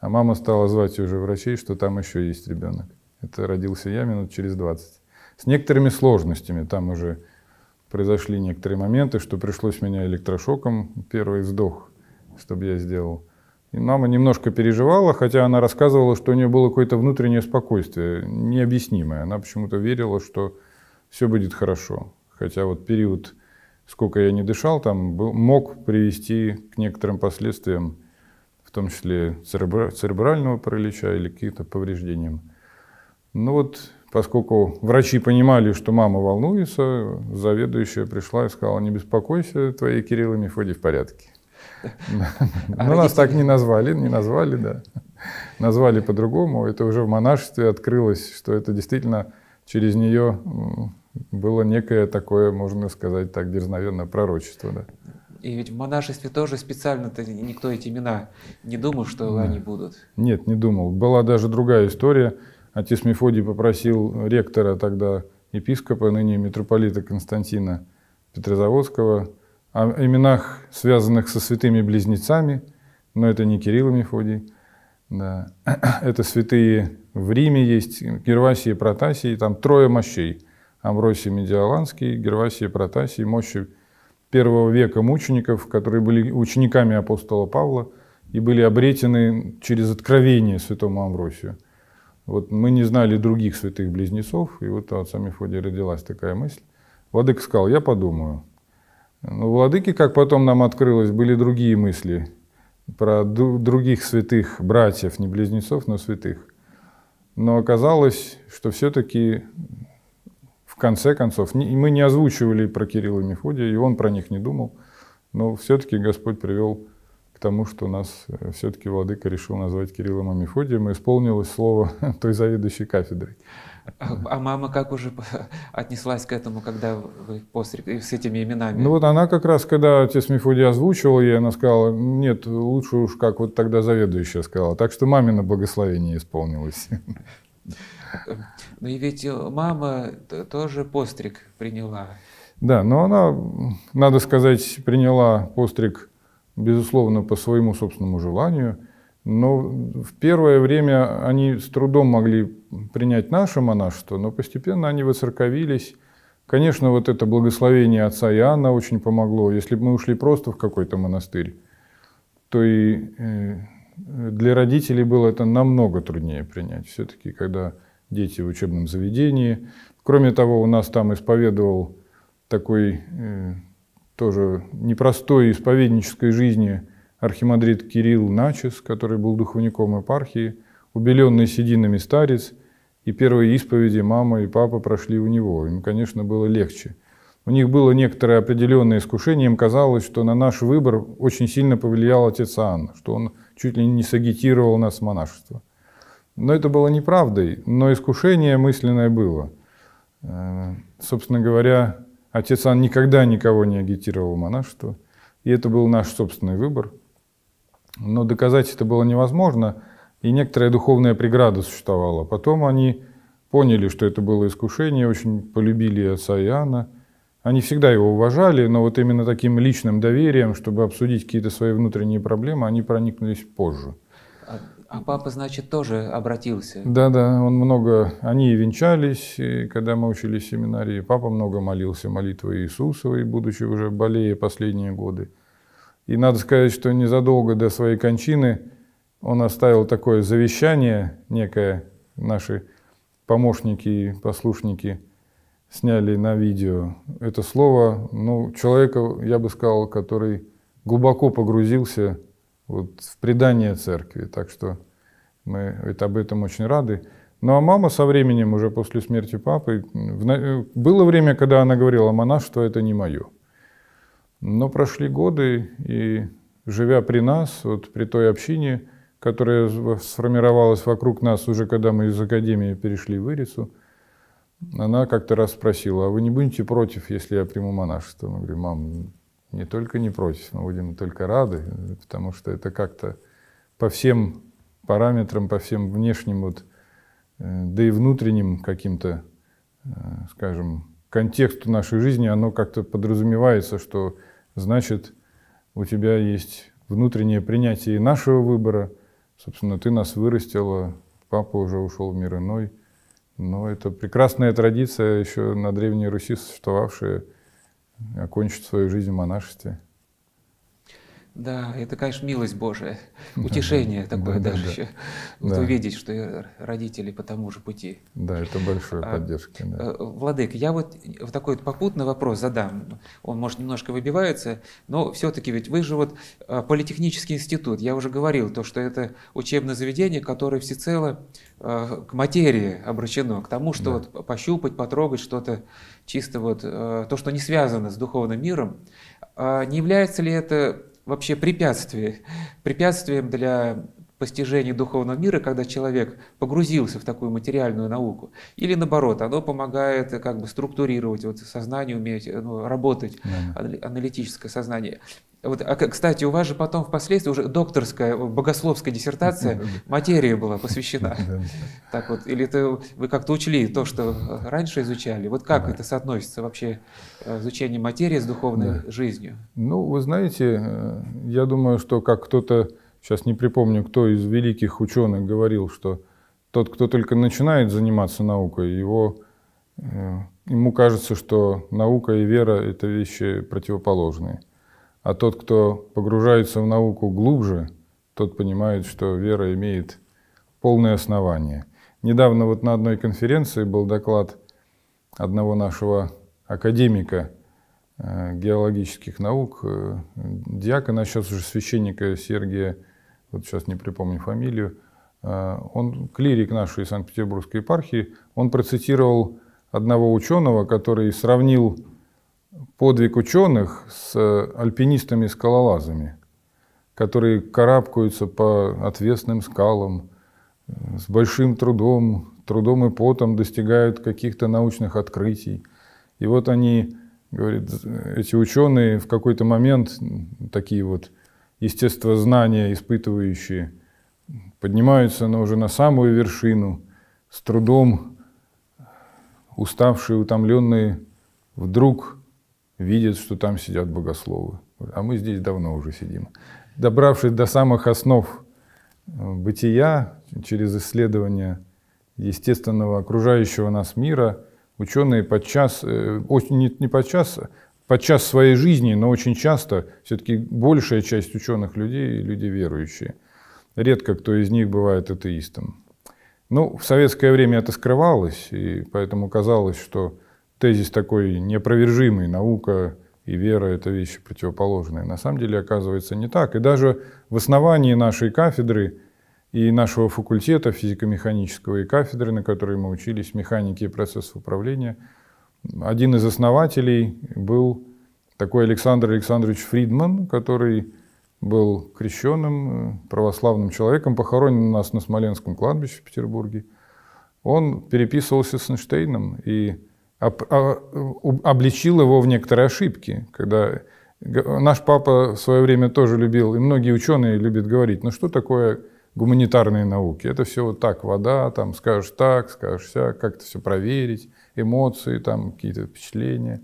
А мама стала звать уже врачей, что там еще есть ребенок. Это родился я минут через 20. С некоторыми сложностями там уже произошли некоторые моменты, что пришлось меня электрошоком первый вздох, чтобы я сделал. И мама немножко переживала, хотя она рассказывала, что у нее было какое-то внутреннее спокойствие, необъяснимое. Она почему-то верила, что все будет хорошо. Хотя вот период, сколько я не дышал, там был, мог привести к некоторым последствиям, в том числе церебра, церебрального паралича или каких-то повреждениям. Но ну вот, поскольку врачи понимали, что мама волнуется, заведующая пришла и сказала, не беспокойся, твои Кирилл и Мефодий в порядке. А ну нас так не назвали, не назвали, да. Назвали по-другому. Это уже в монашестве открылось, что это действительно через нее было некое такое, можно сказать так, дерзновенное пророчество. Да. И ведь в монашестве тоже специально-то никто эти имена не думал, что да. они будут. Нет, не думал. Была даже другая история. Отец Мефодий попросил ректора тогда епископа, ныне митрополита Константина Петрозаводского, о именах, связанных со святыми близнецами, но это не Кирилл и Мефодий. Да. Это святые в Риме есть, Гервасий и Протасий, там трое мощей. Амвросий Медиаланский, Гервасий и Протасий, мощи первого века мучеников, которые были учениками апостола Павла и были обретены через откровение святому Амвросию. Вот мы не знали других святых близнецов, и вот от Самифодия родилась такая мысль. Владыка сказал, я подумаю. Но ну, владыки, как потом нам открылось, были другие мысли про других святых братьев, не близнецов, но святых. Но оказалось, что все-таки в конце концов, мы не озвучивали про Кирилла и Мефодия, и он про них не думал, но все-таки Господь привел к тому, что нас э, все-таки Владыка решил назвать Кириллом и Мефодием, и исполнилось слово той заведующей кафедрой. А, а, мама как уже отнеслась к этому, когда вы после, с этими именами? Ну вот она как раз, когда отец Мефодий озвучивал ей, она сказала, нет, лучше уж как вот тогда заведующая сказала. Так что маме на благословение исполнилось. Ну и ведь э, мама тоже постриг приняла. Да, но она, надо сказать, приняла постриг, безусловно, по своему собственному желанию – но ну, в первое время они с трудом могли принять наше монашество, но постепенно они выцерковились. Конечно, вот это благословение отца Иоанна очень помогло. Если бы мы ушли просто в какой-то монастырь, то и э, для родителей было это намного труднее принять. Все-таки, когда дети в учебном заведении. Кроме того, у нас там исповедовал такой э, тоже непростой исповеднической жизни – архимандрит Кирилл Начес, который был духовником епархии, убеленный сединами старец, и первые исповеди мама и папа прошли у него. Им, конечно, было легче. У них было некоторое определенное искушение, им казалось, что на наш выбор очень сильно повлиял отец Ан, что он чуть ли не сагитировал нас в монашество. Но это было неправдой, но искушение мысленное было. Э, собственно говоря, отец Ан никогда никого не агитировал в монашество, и это был наш собственный выбор – но доказать это было невозможно, и некоторая духовная преграда существовала. Потом они поняли, что это было искушение, очень полюбили отца Иоанна. Они всегда его уважали, но вот именно таким личным доверием, чтобы обсудить какие-то свои внутренние проблемы, они проникнулись позже. А, а папа, значит, тоже обратился? Да, да, он много, они и венчались, и когда мы учились в семинарии, папа много молился молитвы Иисусовой, будучи уже болея последние годы. И надо сказать, что незадолго до своей кончины он оставил такое завещание, некое наши помощники и послушники сняли на видео. Это слово, ну, человека, я бы сказал, который глубоко погрузился вот в предание церкви. Так что мы ведь об этом очень рады. Ну а мама со временем, уже после смерти папы, было время, когда она говорила, монашество это не мое. Но прошли годы, и живя при нас, вот при той общине, которая сформировалась вокруг нас уже, когда мы из академии перешли в Ирицу, она как-то раз спросила, а вы не будете против, если я приму монашество? Мы говорим, мам, не только не против, мы будем только рады, потому что это как-то по всем параметрам, по всем внешним, вот, э, да и внутренним каким-то, э, скажем, контексту нашей жизни, оно как-то подразумевается, что значит, у тебя есть внутреннее принятие нашего выбора. Собственно, ты нас вырастила, папа уже ушел в мир иной. Но это прекрасная традиция, еще на Древней Руси существовавшая, окончить свою жизнь в монашестве. Да, это, конечно, милость Божия, утешение такое даже еще. Вот увидеть, что родители по тому же пути. Да, это большая поддержка. Э, Владык, я вот такой вот попутный вопрос задам. Он, может, немножко выбивается, но все-таки ведь вы же вот а, политехнический институт. Я уже говорил, то, что это учебное заведение, которое всецело а, к материи обращено, к тому, что вот пощупать, потрогать что-то чисто вот, э, то, что не связано с духовным миром. А не является ли это вообще препятствие, препятствием для постижении духовного мира, когда человек погрузился в такую материальную науку, или наоборот, оно помогает как бы структурировать вот сознание, уметь ну, работать, да. аналитическое сознание. Вот, а, кстати, у вас же потом впоследствии уже докторская, э, богословская диссертация материи была посвящена. Так вот, или это вы как-то учли то, что э, раньше изучали? Вот как это соотносится вообще э, изучение материи с духовной жизнью? Ну, вы знаете, я думаю, что как кто-то сейчас не припомню, кто из великих ученых говорил, что тот, кто только начинает заниматься наукой, его, э, ему кажется, что наука и вера – это вещи противоположные. А тот, кто погружается в науку глубже, тот понимает, что вера имеет полное основание. Недавно вот на одной конференции был доклад одного нашего академика э, геологических наук, э, диака, сейчас а уже священника Сергия вот сейчас не припомню фамилию, э, он, клирик нашей Санкт-Петербургской епархии, он процитировал одного ученого, который сравнил подвиг ученых с э, альпинистами-скалолазами, которые карабкаются по отвесным скалам, э, с большим трудом, трудом и потом достигают каких-то научных открытий. И вот они, говорит, эти ученые в какой-то момент, такие вот естествознания испытывающие поднимаются на уже на самую вершину, с трудом уставшие, утомленные, вдруг видят, что там сидят богословы. А мы здесь давно уже сидим. Добравшись до самых основ э, бытия через исследование естественного окружающего нас мира, ученые подчас, э, очень не подчас, подчас своей жизни, но очень часто все-таки большая часть ученых людей – люди верующие. Редко кто из них бывает атеистом. Ну, в советское время это скрывалось, и поэтому казалось, что тезис такой неопровержимый, наука и вера – это вещи противоположные. На самом деле, оказывается, не так. И даже в основании нашей кафедры и нашего факультета физико-механического и кафедры, на которой мы учились, механики и процессов управления – один из основателей был такой Александр Александрович Фридман, который был крещенным э, православным человеком, похоронен у нас на Смоленском кладбище в Петербурге. Он переписывался с Эйнштейном и об, об, а, обличил его в некоторые ошибки, когда наш папа в свое время тоже любил, и многие ученые любят говорить, ну что такое гуманитарные науки? Это все вот так, вода, там скажешь так, скажешь сяк, как-то все проверить эмоции, там какие-то впечатления.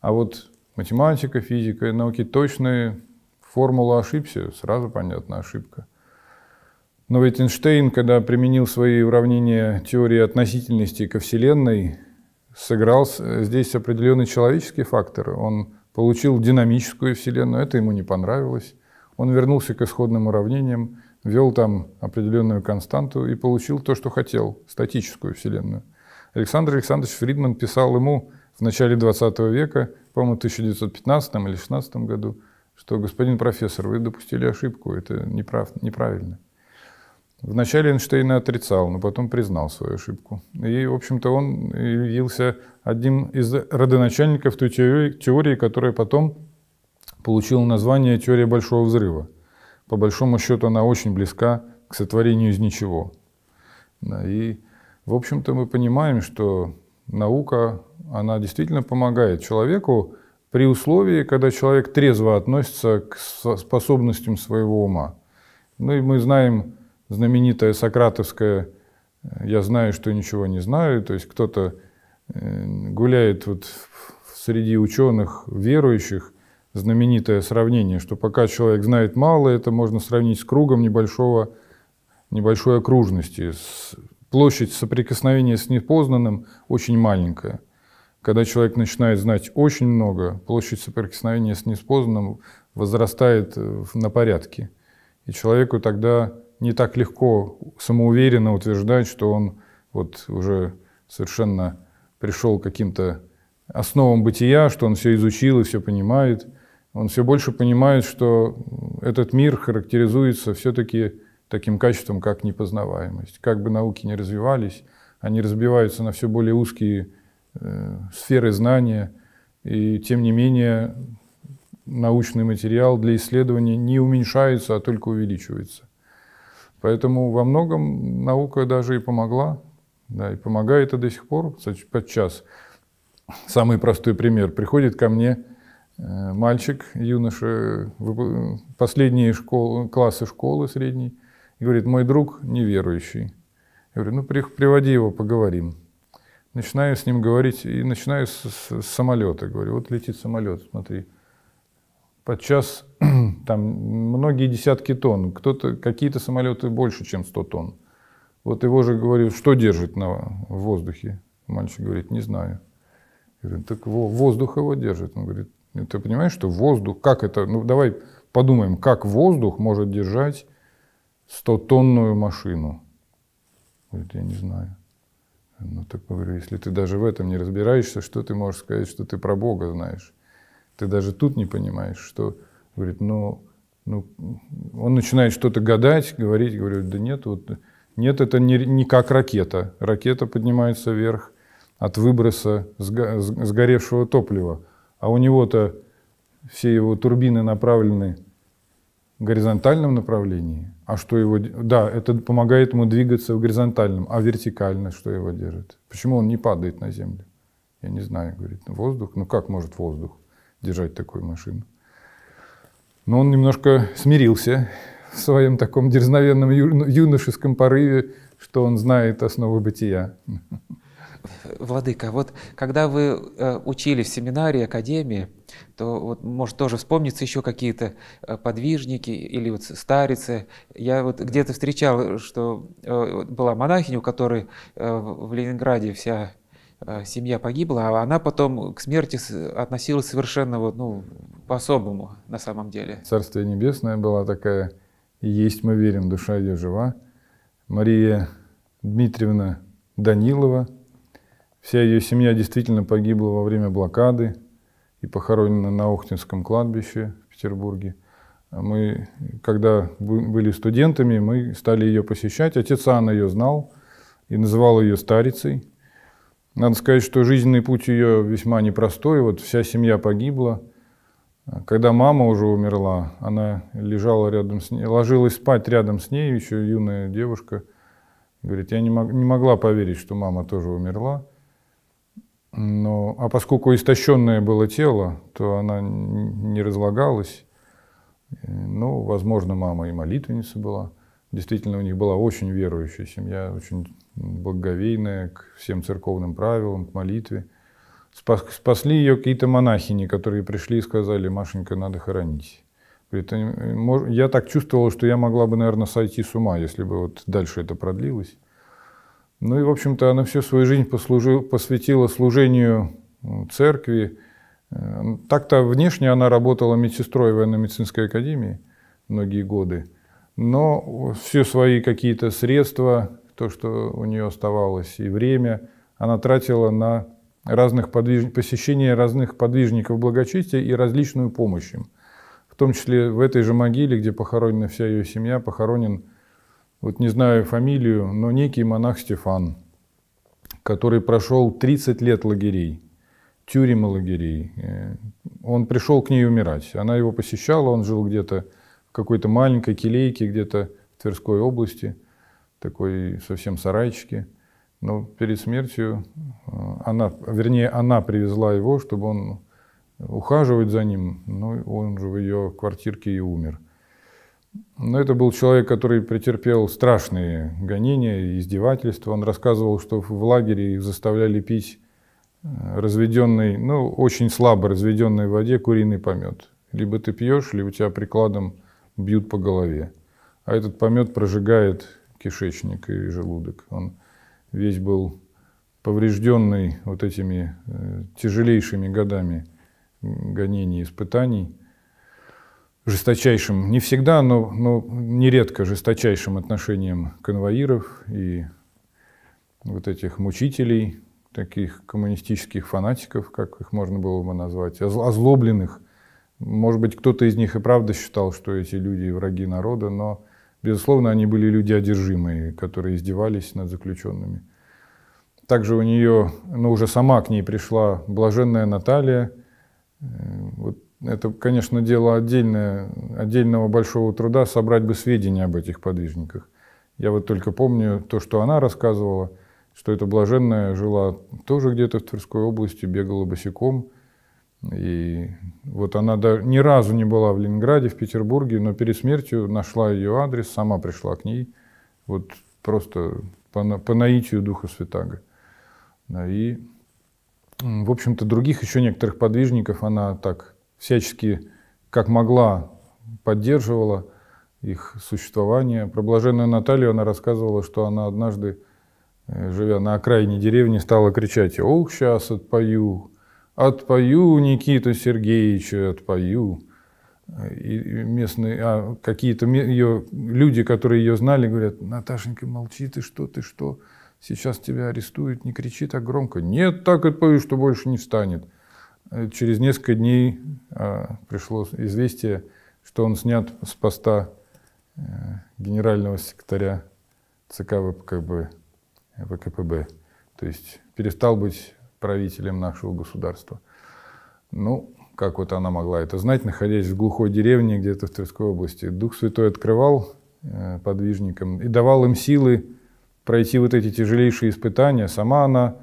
А вот математика, физика, науки точные, формула ошибся, сразу понятна ошибка. Но ведь Эйнштейн, когда применил свои уравнения теории относительности ко Вселенной, сыграл здесь определенный человеческий фактор. Он получил динамическую Вселенную, это ему не понравилось. Он вернулся к исходным уравнениям, ввел там определенную константу и получил то, что хотел, статическую Вселенную. Александр Александрович Фридман писал ему в начале 20 века, по-моему, в 1915 или 16 году, что, господин профессор, вы допустили ошибку, это неправ, неправильно. Вначале Эйнштейн отрицал, но потом признал свою ошибку. И, в общем-то, он явился одним из родоначальников той теории, которая потом получила название «Теория Большого Взрыва». По большому счету, она очень близка к сотворению из ничего. и в общем-то, мы понимаем, что наука, она действительно помогает человеку при условии, когда человек трезво относится к способностям своего ума. Ну и мы знаем знаменитое сократовское э, «я знаю, что ничего не знаю», то есть кто-то э, гуляет вот среди ученых, верующих, знаменитое сравнение, что пока человек знает мало, это можно сравнить с кругом небольшого, небольшой окружности, с площадь соприкосновения с непознанным очень маленькая. Когда человек начинает знать очень много, площадь соприкосновения с неспознанным возрастает э, на порядке. И человеку тогда не так легко самоуверенно утверждать, что он вот уже совершенно пришел к каким-то основам бытия, что он все изучил и все понимает. Он все больше понимает, что этот мир характеризуется все-таки таким качеством, как непознаваемость. Как бы науки не развивались, они разбиваются на все более узкие э, сферы знания, и тем не менее научный материал для исследования не уменьшается, а только увеличивается. Поэтому во многом наука даже и помогла, да, и помогает и до сих пор, подчас. Самый простой пример. Приходит ко мне э, мальчик, юноша, э, последние школы, классы школы средней, Говорит, мой друг неверующий. Я говорю, ну приводи его, поговорим. Начинаю с ним говорить и начинаю с, с, самолета. Говорю, вот летит самолет, смотри. Подчас там многие десятки тонн, кто-то, какие-то самолеты больше, чем 100 тонн. Вот его же, говорю, что держит на, в воздухе? Мальчик говорит, не знаю. Я говорю, так воздух его держит. Он говорит, ты понимаешь, что воздух, как это, ну давай подумаем, как воздух может держать 100-тонную машину. Говорит, я не знаю. Ну так говорю, если ты даже в этом не разбираешься, что ты можешь сказать, что ты про Бога знаешь? Ты даже тут не понимаешь, что... Говорит, ну, ну он начинает что-то гадать, говорить, говорю, да нет, вот нет, это не, не как ракета. Ракета поднимается вверх от выброса сгоревшего топлива. А у него-то все его турбины направлены в горизонтальном направлении, а что его... Да, это помогает ему двигаться в горизонтальном, а вертикально что его держит? Почему он не падает на землю? Я не знаю, говорит, воздух. Ну как может воздух держать такую машину? Но он немножко смирился в своем таком дерзновенном юношеском порыве, что он знает основы бытия. Владыка, вот когда вы э, учили в семинарии, академии, то вот, может тоже вспомнится еще какие-то э, подвижники или вот старицы. Я вот где-то встречал, что э, была монахиня, у которой э, в Ленинграде вся семья погибла, а она потом к смерти относилась совершенно вот, ну, по-особому на самом деле. Царствие Небесное была такая, есть мы верим, душа ее жива. Мария Дмитриевна Данилова – Вся ее семья действительно погибла во время блокады и похоронена на Охтинском кладбище в Петербурге. А мы, когда были студентами, мы стали ее посещать. Отец Анна ее знал и называл ее старицей. Надо сказать, что жизненный путь ее весьма непростой. Вот вся семья погибла. А когда мама уже умерла, она лежала рядом с ней, ложилась спать рядом с ней, еще юная девушка. Говорит, я не, мог, не могла поверить, что мама тоже умерла. Но, а поскольку истощенное было тело, то она не разлагалась. Э, ну, возможно, мама и молитвенница была. Действительно, у них была очень верующая семья, очень благовейная, к всем церковным правилам, к молитве. Спасли ее какие-то монахини, которые пришли и сказали, Машенька, надо хоронить. Говорит, «Э, я так чувствовала, что я могла бы, наверное, сойти с ума, если бы вот дальше это продлилось. Ну и, в общем-то, она всю свою жизнь послужил, посвятила служению э, церкви. Э, так-то внешне она работала медсестрой военно-медицинской академии многие годы, но все свои какие-то средства, то, что у нее оставалось, и время она тратила на разных подвиж... посещение разных подвижников благочестия и различную помощь им. В том числе в этой же могиле, где похоронена вся ее семья, похоронен вот не знаю фамилию, но некий монах Стефан, который прошел 30 лет лагерей, тюрем лагерей. Э, он пришел к ней умирать. Она его посещала, он жил где-то в какой-то маленькой келейке, где-то в Тверской области, такой совсем сарайчике. Но перед смертью э, она, вернее, она привезла его, чтобы он ухаживать за ним, но ну, он же в ее квартирке и умер. Но это был человек, который претерпел страшные гонения и издевательства. Он рассказывал, что в лагере их заставляли пить э, разведенный, ну, очень слабо разведенной в воде куриный помет. Либо ты пьешь, либо тебя прикладом бьют по голове. А этот помет прожигает кишечник и желудок. Он весь был поврежденный вот этими э, тяжелейшими годами гонений и испытаний – жесточайшим, не всегда, но, но нередко жесточайшим отношением конвоиров и вот этих мучителей, таких коммунистических фанатиков, как их можно было бы назвать, озлобленных. Может быть, кто-то из них и правда считал, что эти люди враги народа, но, безусловно, они были люди одержимые, которые издевались над заключенными. Также у нее, ну, уже сама к ней пришла блаженная Наталья, э, вот это, конечно, дело отдельное, отдельного большого труда собрать бы сведения об этих подвижниках. Я вот только помню то, что она рассказывала, что эта блаженная жила тоже где-то в Тверской области, бегала босиком. И вот она ни разу не была в Ленинграде, в Петербурге, но перед смертью нашла ее адрес, сама пришла к ней, вот просто по, по наитию Духа Святаго. И, в общем-то, других еще некоторых подвижников она так всячески, как могла, поддерживала их существование. Про блаженную Наталью она рассказывала, что она однажды, э, живя на окраине деревни, стала кричать «Ох, сейчас отпою! Отпою Никиту Сергеевича, отпою!» И местные, а какие-то ее люди, которые ее знали, говорят, Наташенька, молчи, ты что, ты что, сейчас тебя арестуют, не кричи так громко. Нет, так отпою, что больше не встанет. Э, через несколько дней а, пришло известие, что он снят с поста э, генерального секретаря ЦК ВКБ, э, ВКПБ. То есть перестал быть правителем нашего государства. Ну, как вот она могла это знать, находясь в глухой деревне где-то в Тверской области. Дух Святой открывал подвижникам и давал им силы пройти вот эти тяжелейшие испытания. Сама она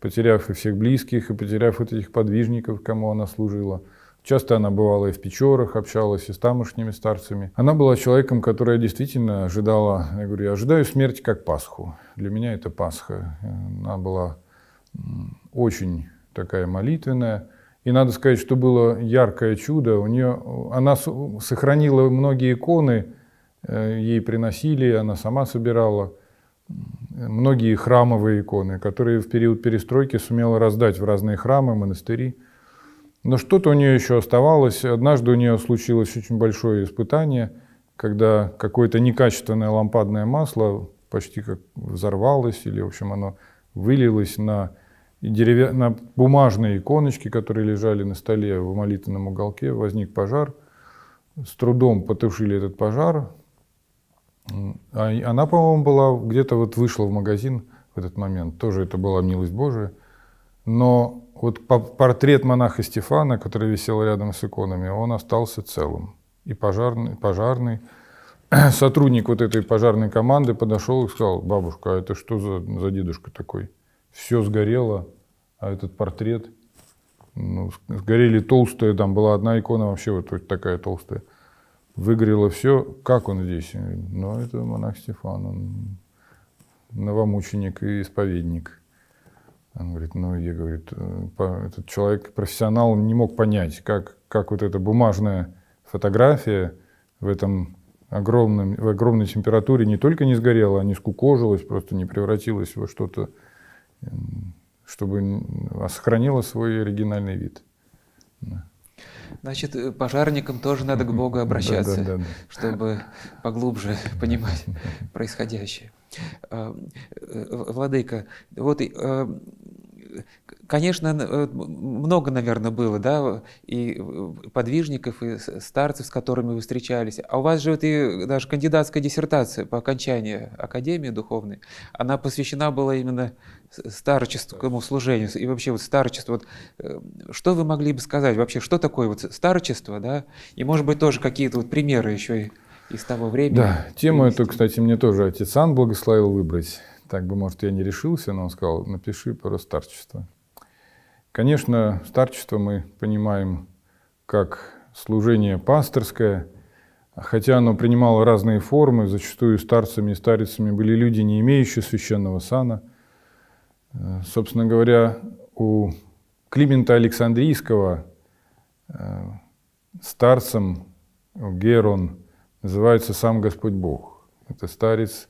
потеряв и всех близких, и потеряв вот этих подвижников, кому она служила. Часто она бывала и в Печорах, общалась и с тамошними старцами. Она была человеком, которая действительно ожидала, я говорю, я ожидаю смерти как Пасху. Для меня это Пасха. Она была очень такая молитвенная. И надо сказать, что было яркое чудо. У нее, она сохранила многие иконы, э, ей приносили, она сама собирала многие храмовые иконы, которые в период перестройки сумела раздать в разные храмы, монастыри. Но что-то у нее еще оставалось. Однажды у нее случилось очень большое испытание, когда какое-то некачественное лампадное масло почти как взорвалось, или, в общем, оно вылилось на, деревя... на бумажные иконочки, которые лежали на столе в молитвенном уголке. Возник пожар. С трудом потушили этот пожар, а она, по-моему, была где-то вот вышла в магазин в этот момент. Тоже это была милость Божия. Но вот портрет монаха Стефана, который висел рядом с иконами, он остался целым. И пожарный, пожарный сотрудник вот этой пожарной команды подошел и сказал, бабушка, а это что за, за дедушка такой? Все сгорело, а этот портрет, ну, сгорели толстые, там была одна икона вообще вот такая толстая – выгорело все. Как он здесь? Ну, это монах Стефан, он новомученик и исповедник. Он говорит, ну, я, говорит, э, этот человек, профессионал, не мог понять, как, как вот эта бумажная фотография в этом огромном, в огромной температуре не только не сгорела, а не скукожилась, просто не превратилась во что-то, чтобы а сохранила свой оригинальный вид. Да. Значит, э, пожарникам тоже надо к Богу обращаться, чтобы поглубже понимать происходящее. А, э, владыка, вот, а, конечно, э, много, наверное, было, да, и подвижников, и старцев, с которыми вы встречались. А у вас же вот и даже кандидатская диссертация по окончании Академии духовной, она посвящена была именно старческому служению и вообще вот старчество. Вот, э, что вы могли бы сказать вообще, что такое вот старчество, да? И, может быть, тоже какие-то вот примеры еще из того времени. Да, тему эту, кстати, мне тоже отец Ан благословил выбрать. Так бы, может, я не решился, но он сказал, напиши про старчество. Конечно, старчество мы понимаем как служение пасторское, хотя оно принимало разные формы, зачастую старцами и старицами были люди, не имеющие священного сана – Э, собственно говоря, у Климента Александрийского э, старцем Герон называется сам Господь Бог. Это старец,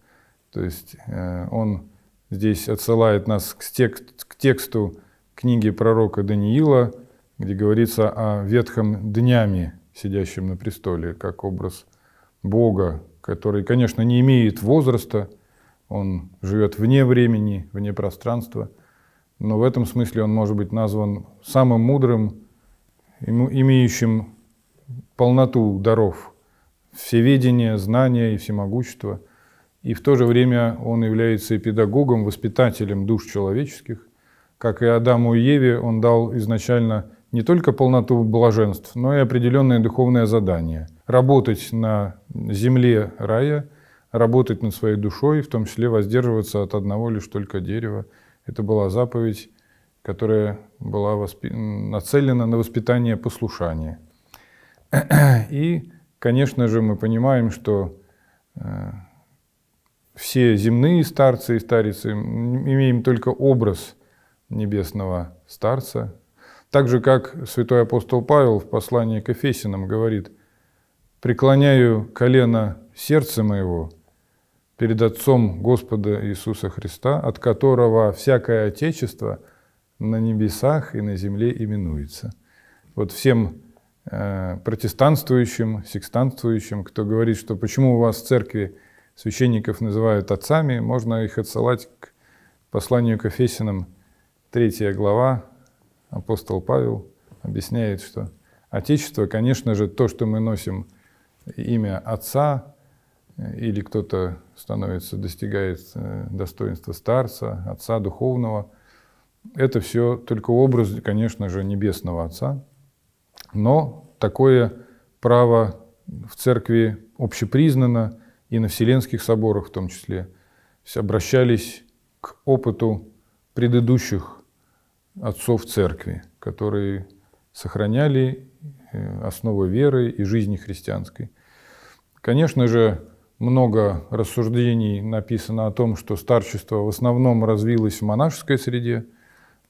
то есть э, он здесь отсылает нас к, текст, к тексту книги пророка Даниила, где говорится о ветхом днями, сидящем на престоле, как образ Бога, который, конечно, не имеет возраста, он живет вне времени, вне пространства, но в этом смысле он может быть назван самым мудрым, имеющим полноту даров, всеведение, знания и всемогущества. И в то же время он является и педагогом, воспитателем душ человеческих. Как и Адаму и Еве, он дал изначально не только полноту блаженств, но и определенное духовное задание – работать на земле рая – работать над своей душой, в том числе воздерживаться от одного лишь только дерева. Это была заповедь, которая была воспи... нацелена на воспитание послушания. И, конечно же, мы понимаем, что э, все земные старцы и старицы имеем только образ небесного старца. Так же, как святой апостол Павел в послании к Эфесинам говорит, «Преклоняю колено сердца моего перед Отцом Господа Иисуса Христа, от которого всякое Отечество на небесах и на земле именуется. Вот всем э, протестанствующим, секстанствующим, кто говорит, что почему у вас в церкви священников называют отцами, можно их отсылать к посланию к Ефесянам, 3 глава, апостол Павел объясняет, что Отечество, конечно же, то, что мы носим имя Отца, э, или кто-то становится, достигает э, достоинства старца, отца духовного. Это все только образ, конечно же, небесного отца. Но такое право в церкви общепризнано и на Вселенских соборах в том числе. Все Обращались к опыту предыдущих отцов церкви, которые сохраняли э, основы веры и жизни христианской. Конечно же, много рассуждений написано о том, что старчество в основном развилось в монашеской среде,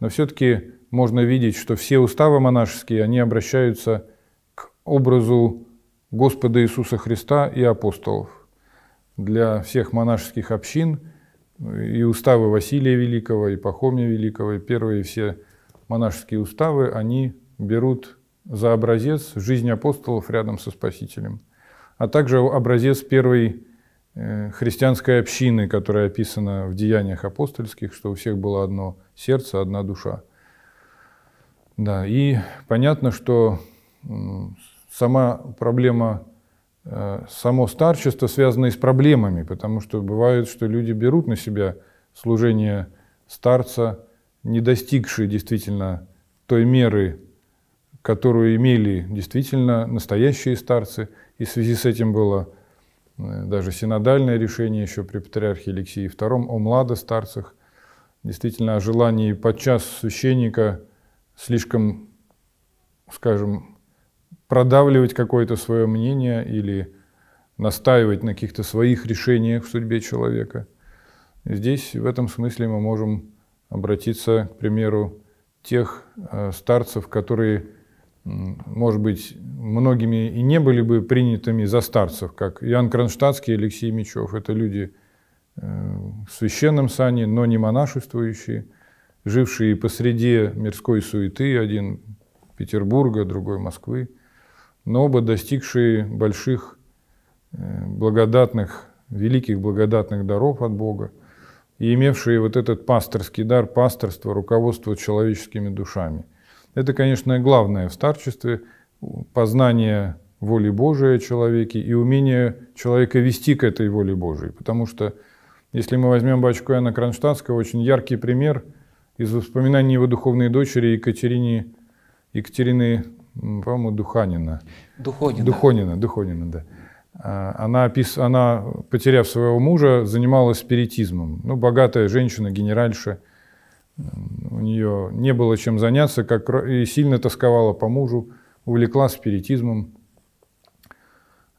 но все-таки можно видеть, что все уставы монашеские, они обращаются к образу Господа Иисуса Христа и апостолов. Для всех монашеских общин и уставы Василия Великого, и Пахомия Великого, и первые все монашеские уставы, они берут за образец жизнь апостолов рядом со Спасителем – а также образец первой э, христианской общины, которая описана в Деяниях апостольских, что у всех было одно сердце, одна душа. Да, и понятно, что сама проблема, э, само старчество связано и с проблемами, потому что бывает, что люди берут на себя служение старца, не достигшие действительно той меры, которую имели действительно настоящие старцы – и в связи с этим было э, даже синодальное решение еще при патриархе Алексее II о младостарцах, действительно о желании подчас священника слишком, скажем, продавливать какое-то свое мнение или настаивать на каких-то своих решениях в судьбе человека. Здесь в этом смысле мы можем обратиться, к примеру, тех э, старцев, которые может быть, многими и не были бы принятыми за старцев, как Иоанн Кронштадтский Алексей Мечев. Это люди э, в священном сане, но не монашествующие, жившие посреди мирской суеты, один Петербурга, другой Москвы, но оба достигшие больших э, благодатных, великих благодатных даров от Бога и имевшие вот этот пасторский дар пасторство, руководство человеческими душами – это, конечно, главное в старчестве – познание воли Божией о человеке и умение человека вести к этой воле Божией. Потому что, если мы возьмем батюшку Иоанна Кронштадтского, очень яркий пример из воспоминаний его духовной дочери Екатерине, Екатерины, по-моему, Духанина. Духонина. Духонина, Духонина, да. А, она, опис... она, потеряв своего мужа, занималась спиритизмом. Ну, богатая женщина, генеральша – у нее не было чем заняться, как и сильно тосковала по мужу, увлеклась спиритизмом,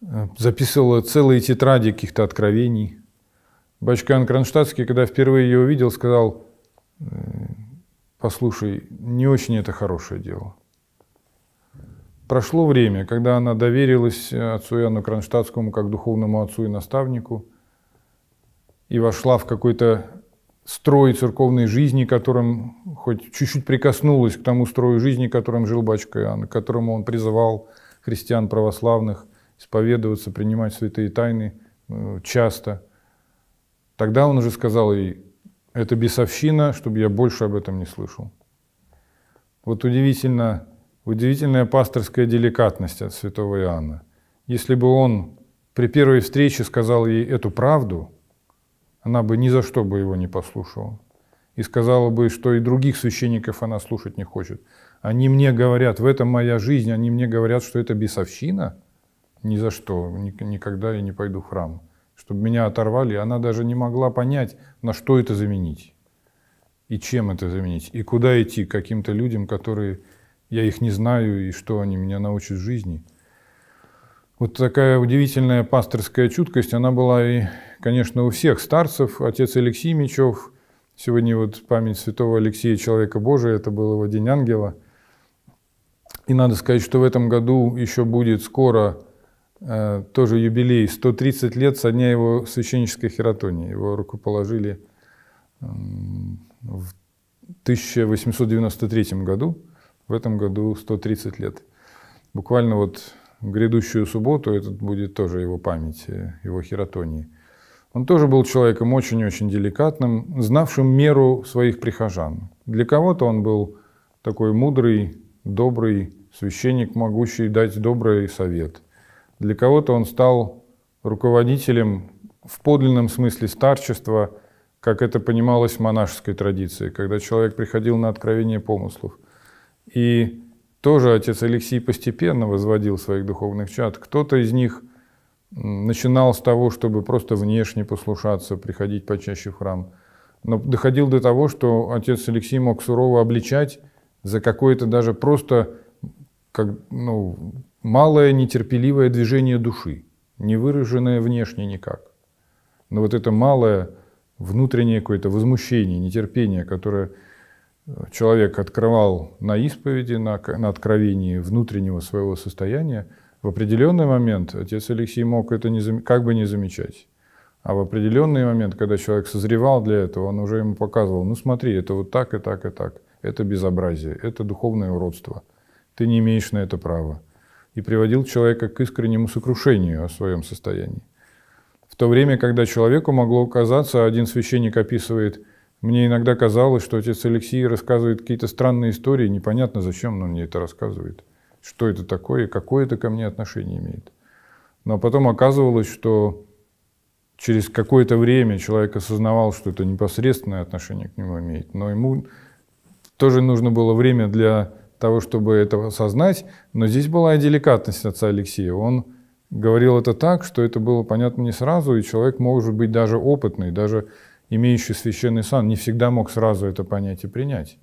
э, записывала целые тетради каких-то откровений. Бачкан Кронштадтский, когда впервые ее увидел, сказал, «Э, послушай, не очень это хорошее дело. Прошло время, когда она доверилась э, отцу Иоанну Кронштадтскому как духовному отцу и наставнику и вошла в какой-то строй церковной жизни, которым хоть чуть-чуть прикоснулась к тому строю жизни, которым жил батюшка Иоанн, к которому он призывал христиан православных исповедоваться, принимать святые тайны э, часто. Тогда он уже сказал ей, это бесовщина, чтобы я больше об этом не слышал. Вот удивительно, удивительная пасторская деликатность от святого Иоанна. Если бы он при первой встрече сказал ей эту правду – она бы ни за что бы его не послушала. И сказала бы, что и других священников она слушать не хочет. Они мне говорят, в этом моя жизнь, они мне говорят, что это бесовщина. Ни за что, никогда я не пойду в храм. Чтобы меня оторвали, она даже не могла понять, на что это заменить. И чем это заменить. И куда идти каким-то людям, которые я их не знаю, и что они меня научат в жизни. Вот такая удивительная пасторская чуткость, она была и, конечно, у всех старцев. Отец Алексей Мичев. сегодня вот память святого Алексея, человека Божия, это был его День Ангела. И надо сказать, что в этом году еще будет скоро э, тоже юбилей, 130 лет со дня его священнической хератонии. Его рукоположили э, в 1893 году, в этом году 130 лет. Буквально вот грядущую субботу, это будет тоже его память, его хератонии. Он тоже был человеком очень-очень деликатным, знавшим меру своих прихожан. Для кого-то он был такой мудрый, добрый священник, могущий дать добрый совет. Для кого-то он стал руководителем в подлинном смысле старчества, как это понималось в монашеской традиции, когда человек приходил на откровение помыслов. И тоже отец Алексей постепенно возводил своих духовных чад. Кто-то из них начинал с того, чтобы просто внешне послушаться, приходить почаще в храм. Но доходил до того, что отец Алексей мог сурово обличать за какое-то даже просто как, ну, малое нетерпеливое движение души, не выраженное внешне никак. Но вот это малое внутреннее какое-то возмущение, нетерпение, которое человек открывал на исповеди, на, на откровении внутреннего своего состояния, в определенный момент отец Алексей мог это не, как бы не замечать. А в определенный момент, когда человек созревал для этого, он уже ему показывал, ну смотри, это вот так и так и так. Это безобразие, это духовное уродство. Ты не имеешь на это права. И приводил человека к искреннему сокрушению о своем состоянии. В то время, когда человеку могло казаться, один священник описывает – мне иногда казалось, что отец Алексей рассказывает какие-то странные истории, непонятно зачем, но мне это рассказывает. Что это такое, какое это ко мне отношение имеет. Но потом оказывалось, что через какое-то время человек осознавал, что это непосредственное отношение к нему имеет, но ему тоже нужно было время для того, чтобы это осознать, но здесь была и деликатность отца Алексея. Он говорил это так, что это было понятно не сразу, и человек может быть даже опытный, даже имеющий священный сан, не всегда мог сразу это понять и принять.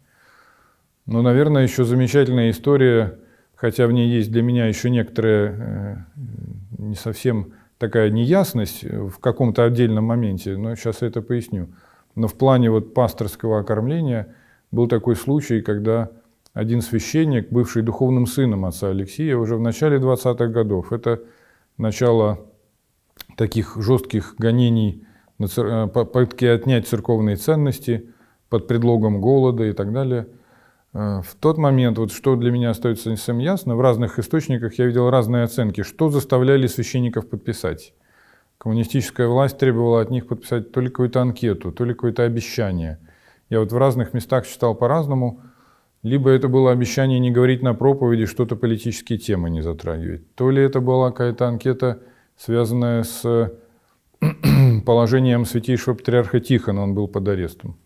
Но, наверное, еще замечательная история, хотя в ней есть для меня еще некоторая э, не совсем такая неясность в каком-то отдельном моменте, но сейчас я это поясню. Но в плане вот пасторского окормления был такой случай, когда один священник, бывший духовным сыном отца Алексея, уже в начале 20-х годов, это начало таких жестких гонений Э, попытки отнять церковные ценности под предлогом голода и так далее. Э, в тот момент, вот что для меня остается не совсем ясно, в разных источниках я видел разные оценки, что заставляли священников подписать. Коммунистическая власть требовала от них подписать то ли какую-то анкету, то ли какое-то обещание. Я вот в разных местах читал по-разному. Либо это было обещание не говорить на проповеди, что-то политические темы не затрагивать. То ли это была какая-то анкета, связанная с положением святейшего патриарха Тихона, он был под арестом.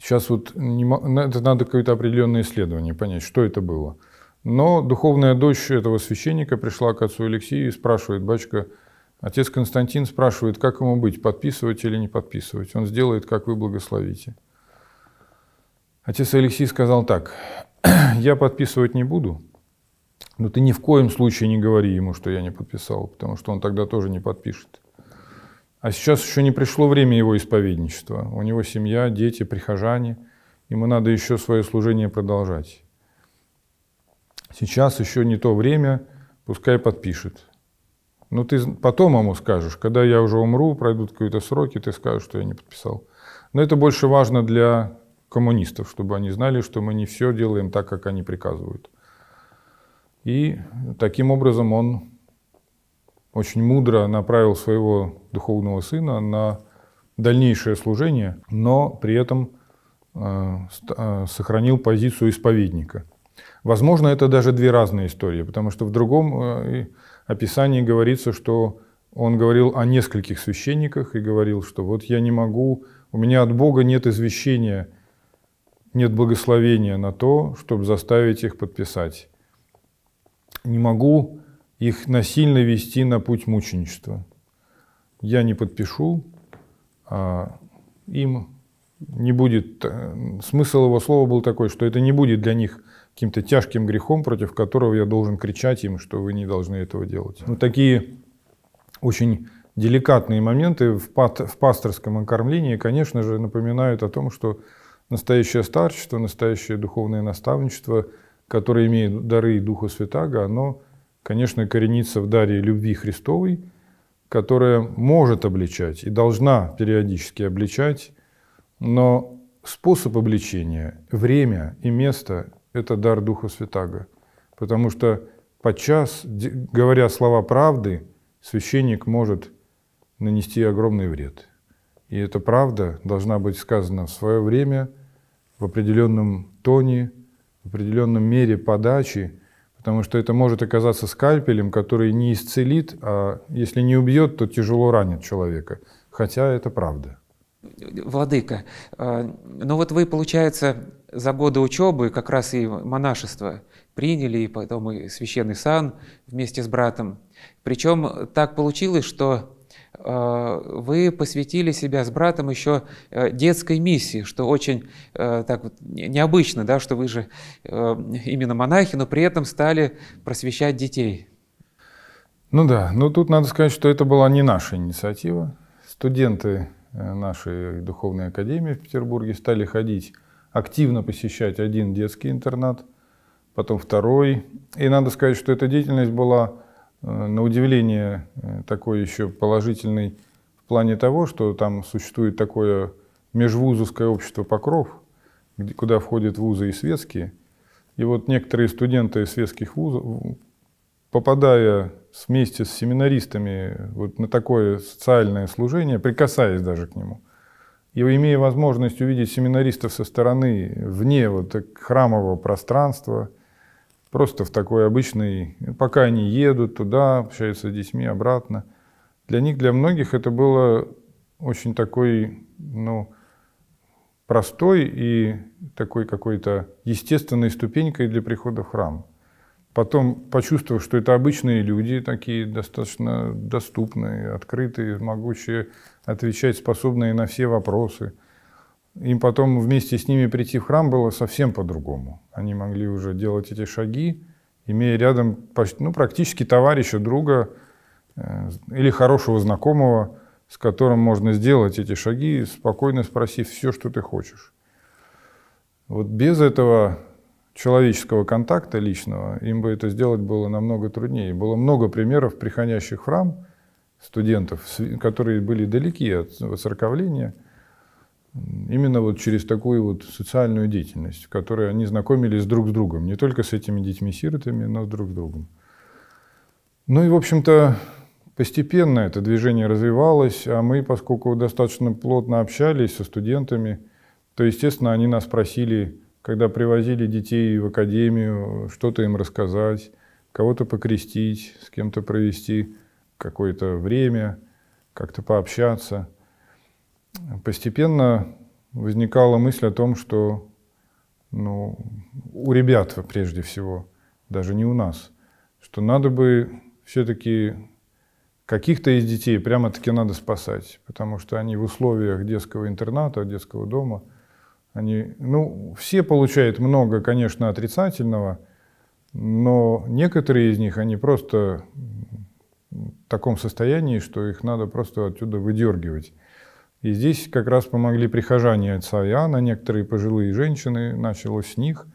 Сейчас вот не, это надо какое-то определенное исследование понять, что это было. Но духовная дочь этого священника пришла к отцу Алексею и спрашивает, батюшка, отец Константин спрашивает, как ему быть, подписывать или не подписывать. Он сделает, как вы благословите. Отец Алексей сказал так, я подписывать не буду, но ты ни в коем случае не говори ему, что я не подписал, потому что он тогда тоже не подпишет. А сейчас еще не пришло время его исповедничества. У него семья, дети, прихожане. Ему надо еще свое служение продолжать. Сейчас еще не то время, пускай подпишет. Но ну, ты потом ему скажешь, когда я уже умру, пройдут какие-то сроки, ты скажешь, что я не подписал. Но это больше важно для коммунистов, чтобы они знали, что мы не все делаем так, как они приказывают. И таким образом он очень мудро направил своего духовного сына на дальнейшее служение, но при этом э, э, сохранил позицию исповедника. Возможно, это даже две разные истории, потому что в другом э, описании говорится, что он говорил о нескольких священниках и говорил, что вот я не могу, у меня от Бога нет извещения, нет благословения на то, чтобы заставить их подписать. Не могу их насильно вести на путь мученичества. Я не подпишу, а им не будет... Э, смысл его слова был такой, что это не будет для них каким-то тяжким грехом, против которого я должен кричать им, что вы не должны этого делать. Ну, такие очень деликатные моменты в, пат, в пасторском окормлении, конечно же, напоминают о том, что настоящее старчество, настоящее духовное наставничество, которое имеет дары Духа Святаго, оно конечно, коренится в даре любви Христовой, которая может обличать и должна периодически обличать, но способ обличения, время и место – это дар Духа Святаго. Потому что подчас, говоря слова правды, священник может нанести огромный вред. И эта правда должна быть сказана в свое время, в определенном тоне, в определенном мере подачи – потому что это может оказаться скальпелем, который не исцелит, а если не убьет, то тяжело ранит человека. Хотя это правда. Владыка, а, ну вот вы, получается, за годы учебы как раз и монашество приняли, и потом и священный сан вместе с братом. Причем так получилось, что Э, вы посвятили себя с братом еще э, детской миссии, что очень э, так необычно, да, что вы же именно монахи, но при этом стали просвещать детей. Ну да, но тут надо сказать, что это была не наша инициатива. Студенты нашей духовной академии в Петербурге стали ходить, активно посещать один детский интернат, потом второй. И надо сказать, что эта деятельность была Э, на удивление, э, такой еще положительный в плане того, что там существует такое межвузовское общество «Покров», куда входят вузы и светские. И вот некоторые студенты светских вузов, попадая вместе с семинаристами вот на такое социальное служение, прикасаясь даже к нему, и имея возможность увидеть семинаристов со стороны, вне вот э, храмового пространства – Просто в такой обычный, пока они едут туда, общаются с детьми, обратно. Для них, для многих это было очень такой, ну, простой и такой какой-то естественной ступенькой для прихода в храм. Потом, почувствовав, что это обычные люди, такие достаточно доступные, открытые, могущие отвечать, способные на все вопросы – им потом вместе с ними прийти в храм было совсем по-другому. Они могли уже делать эти шаги, имея рядом ну, практически товарища, друга э, или хорошего знакомого, с которым можно сделать эти шаги, спокойно спросив все, что ты хочешь. Вот без этого человеческого контакта личного им бы это сделать было намного труднее. Было много примеров приходящих в храм студентов, которые были далеки от воцерковления – Именно вот через такую вот социальную деятельность, в которой они знакомились друг с другом. Не только с этими детьми-сиротами, но друг с другом. Ну и, в общем-то, постепенно это движение развивалось, а мы, поскольку достаточно плотно общались со студентами, то, естественно, они нас просили, когда привозили детей в академию, что-то им рассказать, кого-то покрестить, с кем-то провести какое-то время, как-то пообщаться – постепенно возникала мысль о том, что ну, у ребят прежде всего, даже не у нас, что надо бы все-таки каких-то из детей прямо-таки надо спасать, потому что они в условиях детского интерната, детского дома, они, ну, все получают много, конечно, отрицательного, но некоторые из них, они просто в таком состоянии, что их надо просто оттуда выдергивать. И здесь как раз помогли прихожане отца Иоанна, некоторые пожилые женщины, началось с них,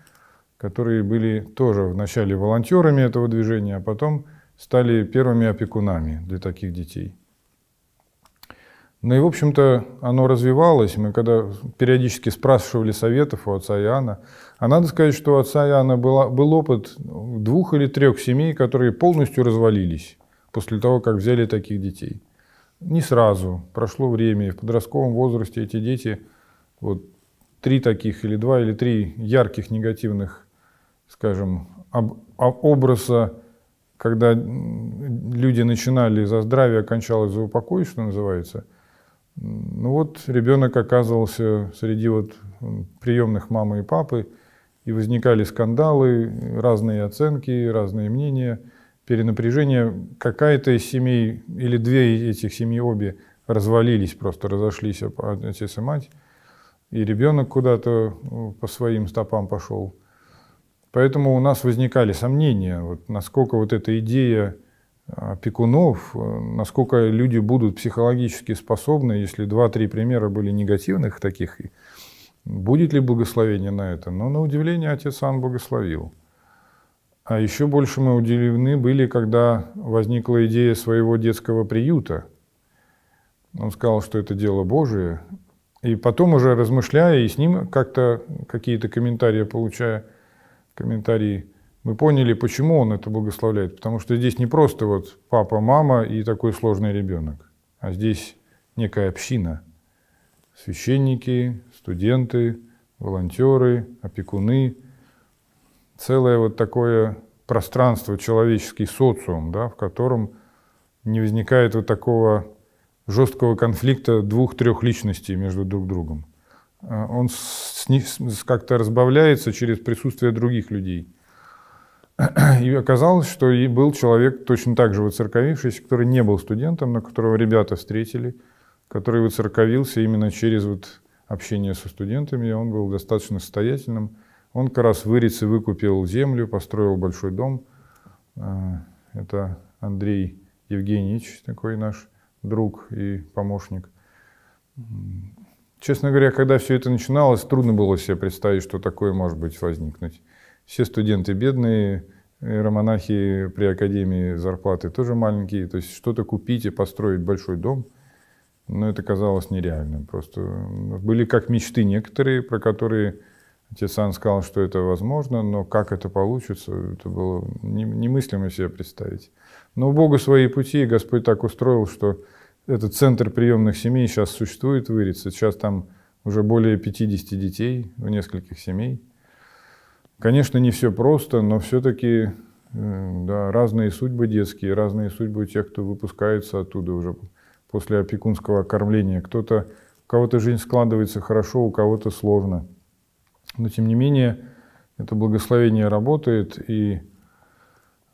которые были тоже вначале волонтерами этого движения, а потом стали первыми опекунами для таких детей. Ну и, в общем-то, оно развивалось. Мы когда периодически спрашивали советов у отца Иоанна, а надо сказать, что у отца Иоанна была, был опыт двух или трех семей, которые полностью развалились после того, как взяли таких детей – не сразу, прошло время. И в подростковом возрасте эти дети, вот три таких или два или три ярких негативных, скажем, об, об образа, когда люди начинали за здравие, кончалось за упокой, что называется. Ну вот ребенок оказывался среди вот приемных мамы и папы, и возникали скандалы, разные оценки, разные мнения – перенапряжение, какая-то из семей или две из этих семей обе развалились просто, разошлись отец и мать, и ребенок куда-то ну, по своим стопам пошел. Поэтому у нас возникали сомнения, вот, насколько вот эта идея а, пекунов, э, насколько люди будут психологически способны, если два-три примера были негативных таких, будет ли благословение на это. Но на удивление отец сам благословил. А еще больше мы удивлены были, когда возникла идея своего детского приюта. Он сказал, что это дело Божие. И потом уже размышляя и с ним как-то какие-то комментарии получая, комментарии, мы поняли, почему он это благословляет. Потому что здесь не просто вот папа, мама и такой сложный ребенок, а здесь некая община. Священники, студенты, волонтеры, опекуны – целое вот такое пространство, человеческий социум, да, в котором не возникает вот такого жесткого конфликта двух-трех личностей между друг другом. А, он как-то разбавляется через присутствие других людей. И оказалось, что и был человек, точно так же выцерковившийся, который не был студентом, но которого ребята встретили, который выцерковился именно через вот общение со студентами. Он был достаточно состоятельным, он как раз в Ирице выкупил землю, построил большой дом. Э, это Андрей Евгеньевич, такой наш друг и помощник. Честно говоря, когда все это начиналось, трудно было себе представить, что такое может быть возникнуть. Все студенты бедные, романахи при академии зарплаты тоже маленькие. То есть что-то купить и построить большой дом, но ну, это казалось нереальным. Просто были как мечты некоторые, про которые Тисан сказал, что это возможно, но как это получится, это было немыслимо себе представить. Но у Бога свои пути, и Господь так устроил, что этот центр приемных семей сейчас существует в Ирице. Сейчас там уже более 50 детей в нескольких семей. Конечно, не все просто, но все-таки э, да, разные судьбы детские, разные судьбы тех, кто выпускается оттуда уже после опекунского кормления. Кто-то, у кого-то жизнь складывается хорошо, у кого-то сложно – но тем не менее, это благословение работает, и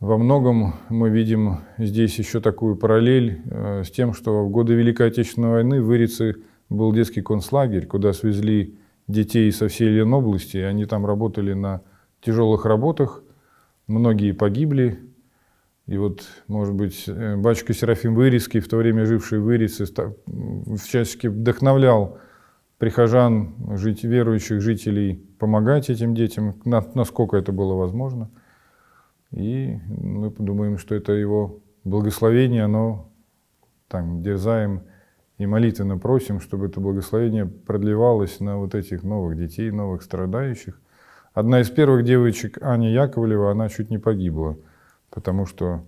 во многом мы видим здесь еще такую параллель э, с тем, что в годы Великой Отечественной войны в Ирице был детский концлагерь, куда свезли детей со всей Ленобласти, они там работали на тяжелых работах, многие погибли, и вот, может быть, э, батюшка Серафим Вырицкий, в то время живший в Ирице, всячески вдохновлял прихожан, жить, верующих жителей помогать этим детям, насколько это было возможно. И мы подумаем, что это его благословение, оно там дерзаем и молитвенно просим, чтобы это благословение продлевалось на вот этих новых детей, новых страдающих. Одна из первых девочек, Аня Яковлева, она чуть не погибла, потому что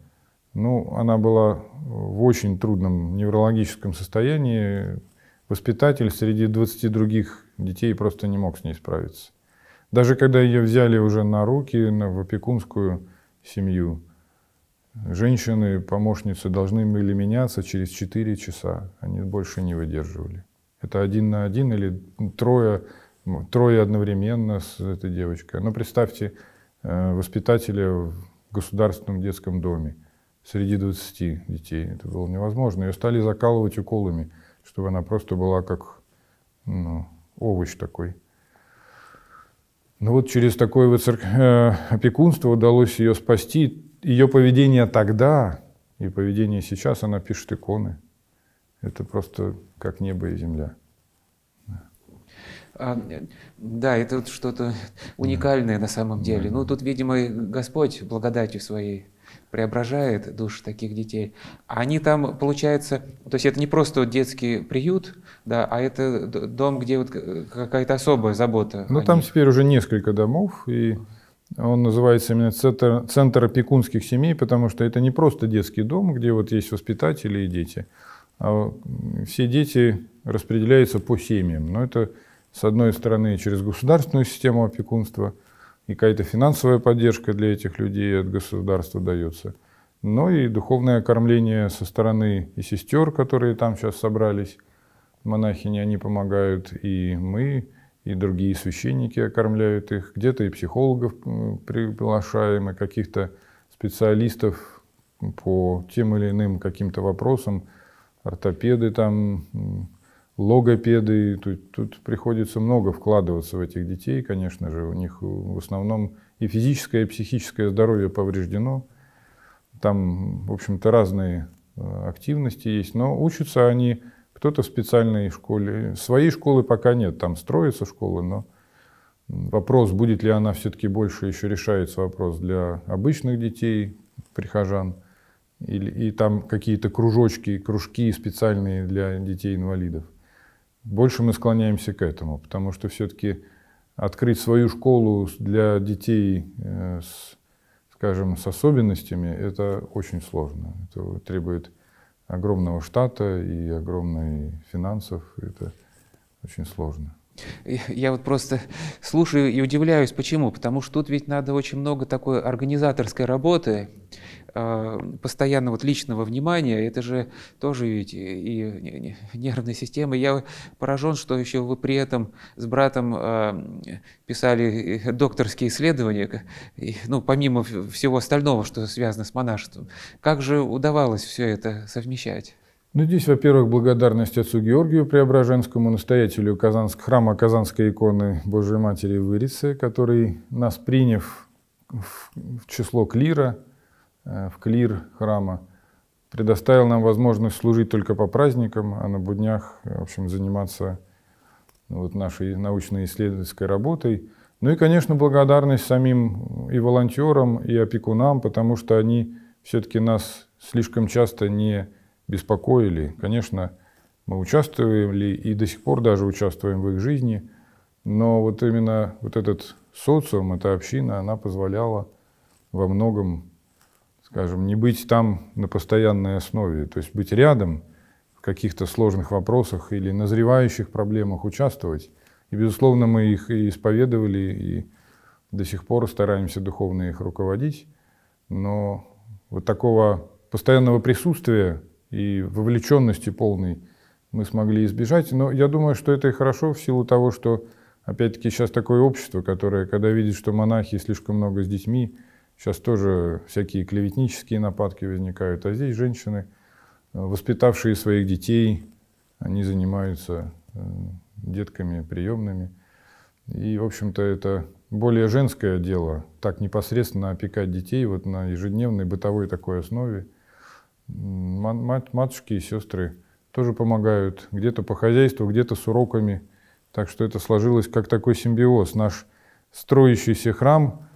ну, она была в очень трудном неврологическом состоянии, Воспитатель среди 20 других детей просто не мог с ней справиться. Даже когда ее взяли уже на руки, на, в опекунскую семью, женщины, помощницы должны были меняться через 4 часа. Они больше не выдерживали. Это один на один или трое, ну, трое одновременно с этой девочкой. Но ну, представьте э, воспитателя в государственном детском доме среди 20 детей. Это было невозможно. Ее стали закалывать уколами чтобы она просто была как ну, овощ такой. Но ну, вот через такое вот церк... Э, опекунство удалось ее спасти. Ее поведение тогда и поведение сейчас, она пишет иконы. Это просто как небо и земля. А, да, это вот что-то уникальное да. на самом деле. Да. Ну, тут, видимо, Господь благодатью своей преображает душ таких детей. Они там, получается, то есть это не просто детский приют, да, а это дом, где вот какая-то особая забота. Ну, там них. теперь уже несколько домов, и он называется именно центр, центр опекунских семей, потому что это не просто детский дом, где вот есть воспитатели и дети, а все дети распределяются по семьям. Но это, с одной стороны, через государственную систему опекунства – и какая-то финансовая поддержка для этих людей от государства дается, но и духовное кормление со стороны и сестер, которые там сейчас собрались, монахини, они помогают, и мы, и другие священники окормляют их, где-то и психологов приглашаем, и каких-то специалистов по тем или иным каким-то вопросам, ортопеды там, логопеды. Тут, тут приходится много вкладываться в этих детей, конечно же. У них э, в основном и физическое, и психическое здоровье повреждено. Там, в общем-то, разные э, активности есть, но учатся они кто-то в специальной школе. Своей школы пока нет, там строятся школы, но вопрос, будет ли она все-таки больше, еще решается вопрос для обычных детей, прихожан, или, и там какие-то кружочки, кружки специальные для детей-инвалидов больше мы склоняемся к этому, потому что все-таки открыть свою школу для детей э, с, скажем, с особенностями, это очень сложно. Это требует огромного штата и огромных финансов. Это очень сложно. Я вот просто слушаю и удивляюсь, почему? Потому что тут ведь надо очень много такой организаторской работы, а, постоянно вот личного внимания, это же тоже ведь и нервная система. Я поражен, что еще вы при этом с братом а, писали э, докторские исследования, ну, помимо всего остального, что связано с монашеством. Как же удавалось все это совмещать? Ну, здесь, во-первых, благодарность отцу Георгию Преображенскому, настоятелю Казанск, храма Казанской иконы Божией Матери в Ирице, который, нас приняв в число клира, Э, в клир храма, предоставил нам возможность служить только по праздникам, а на буднях, э, в общем, заниматься ну, вот нашей научно-исследовательской работой. Ну и, конечно, благодарность самим э, и волонтерам, и опекунам, потому что они все-таки нас слишком часто не беспокоили. Конечно, мы участвовали и до сих пор даже участвуем в их жизни, но вот именно вот этот социум, эта община, она позволяла во многом скажем, не быть там на постоянной основе, то есть быть рядом в каких-то сложных вопросах или назревающих проблемах участвовать. И, безусловно, мы их и исповедовали, и до сих пор стараемся духовно их руководить, но вот такого постоянного присутствия и вовлеченности полной мы смогли избежать. Но я думаю, что это и хорошо в силу того, что, опять-таки, сейчас такое общество, которое, когда видит, что монахи слишком много с детьми, Сейчас тоже всякие клеветнические нападки возникают. А здесь женщины, э, воспитавшие своих детей, они занимаются э, детками приемными. И, в общем-то, это более женское дело. Так непосредственно опекать детей вот на ежедневной бытовой такой основе. мать, матушки и сестры тоже помогают. Где-то по хозяйству, где-то с уроками. Так что это сложилось как такой симбиоз. Наш строящийся храм –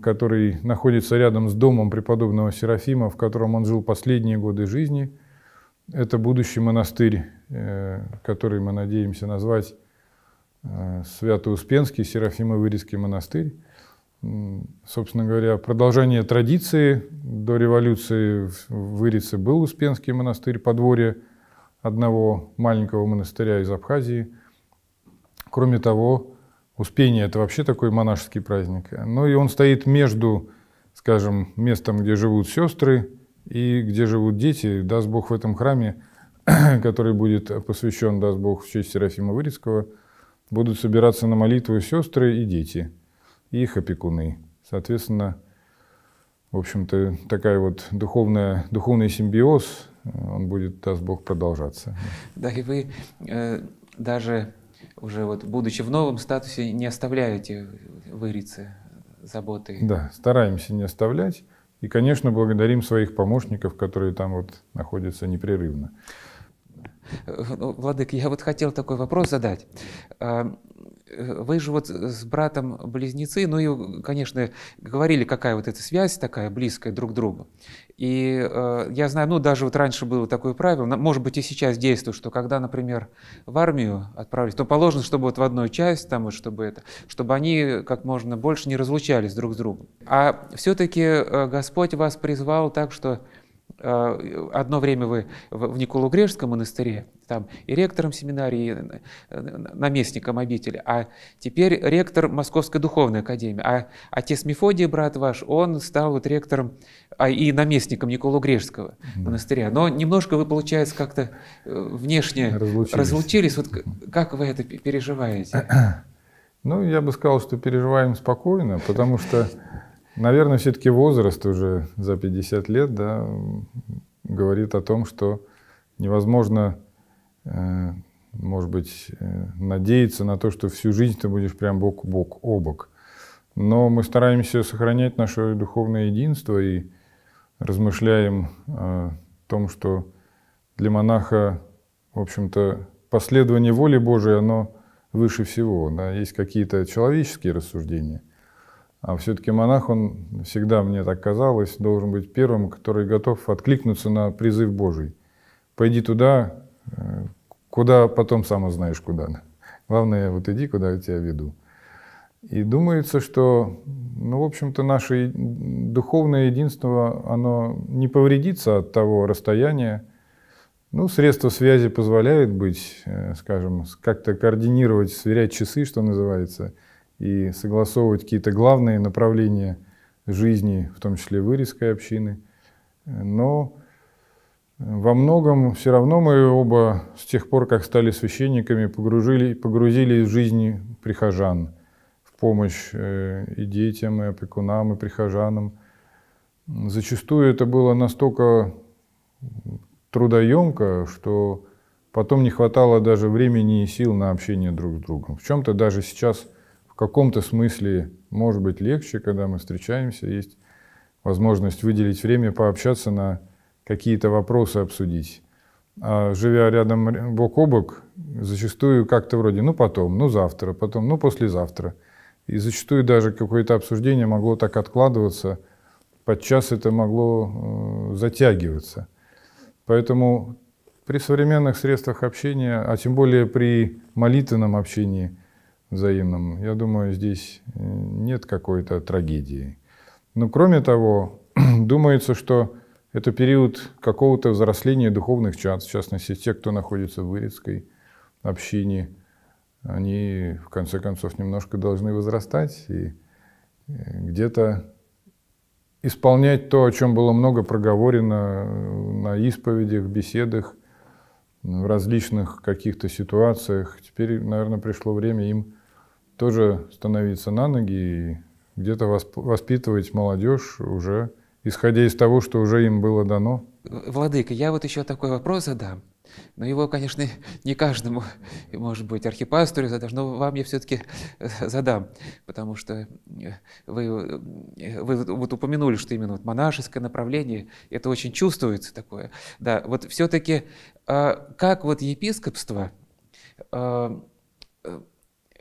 который находится рядом с домом преподобного Серафима, в котором он жил последние годы жизни. Это будущий монастырь, э, который мы надеемся назвать э, Свято-Успенский Серафимовырезский монастырь. Собственно говоря, продолжение традиции. До революции в Вырице был Успенский монастырь, подворье одного маленького монастыря из Абхазии. Кроме того, Успение — это вообще такой монашеский праздник. Ну и он стоит между, скажем, местом, где живут сестры и где живут дети. Даст Бог в этом храме, который будет посвящен, даст Бог, в честь Серафима Вырицкого, будут собираться на молитву сестры и дети, и их опекуны. Соответственно, в общем-то, такая вот духовная, духовный симбиоз, э, он будет, даст Бог, продолжаться. Да, и вы э, даже уже вот будучи в новом статусе, не оставляете вырицы заботы. Да, стараемся не оставлять. И, конечно, благодарим своих помощников, которые там вот находятся непрерывно. Ну, Владык, я вот хотел такой вопрос задать. А, вы же вот с братом близнецы, ну и, конечно, говорили, какая вот эта связь такая близкая друг к другу. И э, я знаю, ну даже вот раньше было такое правило, может быть и сейчас действует, что когда, например, в армию отправились, то положено, чтобы вот в одной часть, там, чтобы это, чтобы они как можно больше не разлучались друг с другом. А все-таки э, Господь вас призвал так, что Э, одно время вы в Николу-Грежском монастыре, там и ректором семинарии, и э, наместником обители, а теперь ректор Московской духовной академии. А отец Мефодий, брат ваш, он стал вот ректором а и наместником Николу-Грежского да. монастыря. Но немножко вы, получается, как-то э, внешне разлучились. разлучились. Вот как вы это переживаете? Ну, я бы сказал, что переживаем спокойно, потому что Наверное, все-таки возраст уже за 50 лет да, говорит о том, что невозможно, э, может быть, э, надеяться на то, что всю жизнь ты будешь прям бок бок, о бок. Но мы стараемся сохранять наше духовное единство и размышляем о том, что для монаха, в общем-то, последование воли Божией, оно выше всего. Да? Есть какие-то человеческие рассуждения – а все-таки монах, он всегда, мне так казалось, должен быть первым, который готов откликнуться на призыв Божий. Пойди туда, э, куда потом сам узнаешь, куда. Главное, вот иди, куда я тебя веду. И думается, что, ну, в общем-то, наше духовное единство, оно не повредится от того расстояния. Ну, средства связи позволяют быть, э, скажем, как-то координировать, сверять часы, что называется – и согласовывать какие-то главные направления жизни, в том числе вырезкой общины. Но э, во многом все равно мы оба с тех пор, как стали священниками, погрузили, погрузили в жизнь прихожан, в помощь э, и детям, и опекунам, и прихожанам. Зачастую это было настолько трудоемко, что потом не хватало даже времени и сил на общение друг с другом. В чем-то даже сейчас – каком-то смысле, может быть, легче, когда мы встречаемся, есть возможность выделить время, пообщаться на какие-то вопросы обсудить. А живя рядом бок о бок, зачастую как-то вроде «ну потом», «ну завтра», «потом», «ну послезавтра». И зачастую даже какое-то обсуждение могло так откладываться, подчас это могло э, затягиваться. Поэтому при современных средствах общения, а тем более при молитвенном общении – взаимному. Я думаю, здесь э, нет какой-то трагедии. Но кроме того, думается, что это период какого-то взросления духовных чад, в частности, те, кто находится в Вырицкой общине, они, в конце концов, немножко должны возрастать и э, где-то исполнять то, о чем было много проговорено э, на исповедях, беседах, в различных каких-то ситуациях. Теперь, наверное, пришло время им тоже становиться на ноги и где-то воспитывать молодежь уже, исходя из того, что уже им было дано. Владыка, я вот еще такой вопрос задам. Но его, конечно, не каждому, может быть, архипастору задашь, но вам я все-таки э, задам, потому что э, вы, э, вы вот упомянули, что именно вот монашеское направление, это очень чувствуется такое. Да, вот все-таки а как вот епископство а,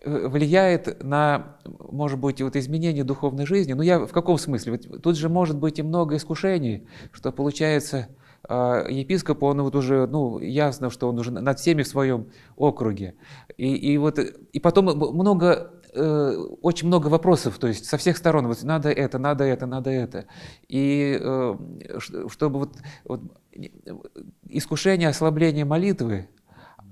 Э, влияет на, может быть, вот изменение духовной жизни. Но ну, я в каком смысле? Вот тут же может быть и много искушений, что получается а, епископ, он вот уже, ну, ясно, что он уже над всеми в своем округе. И, и вот, и потом много э, очень много вопросов, то есть со всех сторон, вот надо это, надо это, надо это. И э, чтобы вот, вот искушение ослабления молитвы,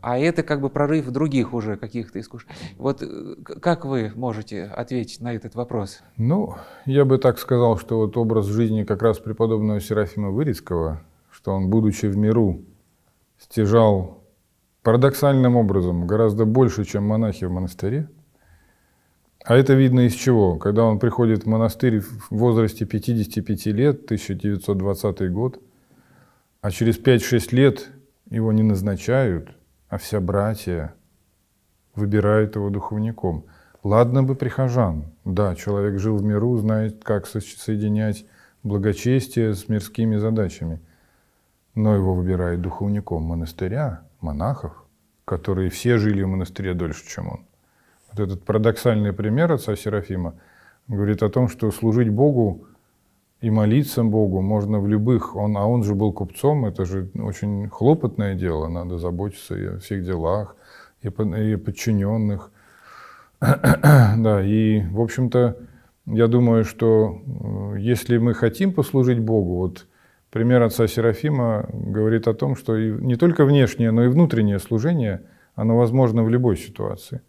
а это как бы прорыв других уже каких-то искушений. Вот э, как вы можете ответить на этот вопрос? Ну, я бы так сказал, что вот образ жизни как раз преподобного Серафима Вырицкого, что он, будучи в миру, стяжал парадоксальным образом гораздо больше, чем монахи в монастыре. А это видно из чего? Когда он приходит в монастырь в возрасте 55 лет, 1920 год, а через 5-6 лет его не назначают – а вся братья выбирают его духовником. Ладно бы прихожан. Да, человек жил в миру, знает, как соединять благочестие с мирскими задачами. Но его выбирает духовником монастыря, монахов, которые все жили в монастыре дольше, чем он. Вот этот парадоксальный пример отца Серафима говорит о том, что служить Богу и молиться Богу можно в любых. Он, а он же был купцом, это же очень хлопотное дело, надо заботиться и о всех делах, и о подчиненных. да, и, в общем-то, я думаю, что э, если мы хотим послужить Богу, вот пример отца Серафима говорит о том, что и не только внешнее, но и внутреннее служение, оно возможно в любой ситуации.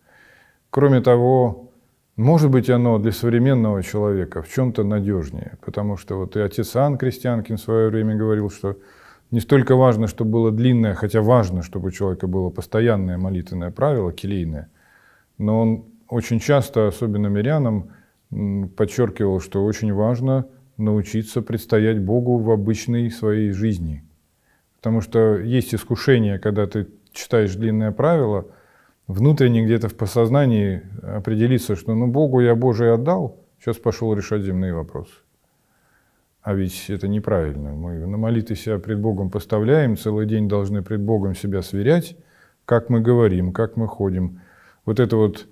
Кроме того, может быть, оно для современного человека в чем-то надежнее, потому что вот и отец Иоанн Крестьянкин в свое время говорил, что не столько важно, чтобы было длинное, хотя важно, чтобы у человека было постоянное молитвенное правило, келейное, но он очень часто, особенно мирянам, подчеркивал, что очень важно научиться предстоять Богу в обычной своей жизни. Потому что есть искушение, когда ты читаешь длинное правило – внутренне где-то в посознании определиться, что ну Богу я Божий отдал, сейчас пошел решать земные вопросы. А ведь это неправильно. Мы на молитвы себя пред Богом поставляем, целый день должны пред Богом себя сверять, как мы говорим, как мы ходим. Вот это вот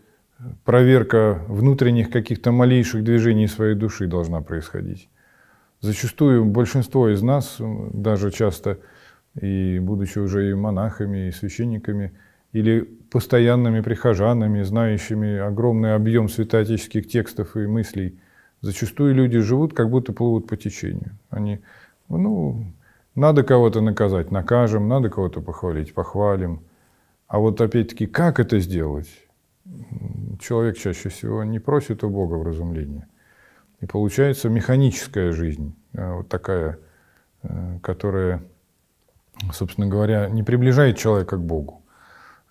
проверка внутренних каких-то малейших движений своей души должна происходить. Зачастую большинство из нас, даже часто и будучи уже и монахами, и священниками, или постоянными прихожанами, знающими огромный объем святоотеческих текстов и мыслей. Зачастую люди живут, как будто плывут по течению. Они, ну, надо кого-то наказать, накажем, надо кого-то похвалить, похвалим. А вот опять-таки, как это сделать? Человек чаще всего не просит у Бога вразумления. И получается механическая жизнь, э, вот такая, э, которая, собственно говоря, не приближает человека к Богу.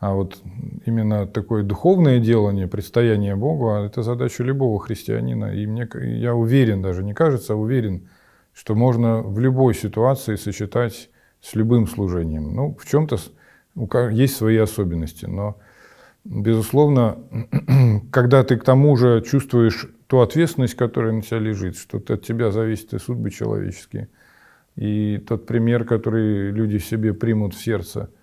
А вот именно такое духовное делание, предстояние Богу, это задача любого христианина. И мне, я уверен даже, не кажется, а уверен, что можно в любой ситуации сочетать с любым служением. Ну, в чем-то есть свои особенности, но, безусловно, когда ты к тому же чувствуешь ту ответственность, которая на тебя лежит, что от тебя зависит и судьбы человеческие, и тот пример, который люди себе примут в сердце –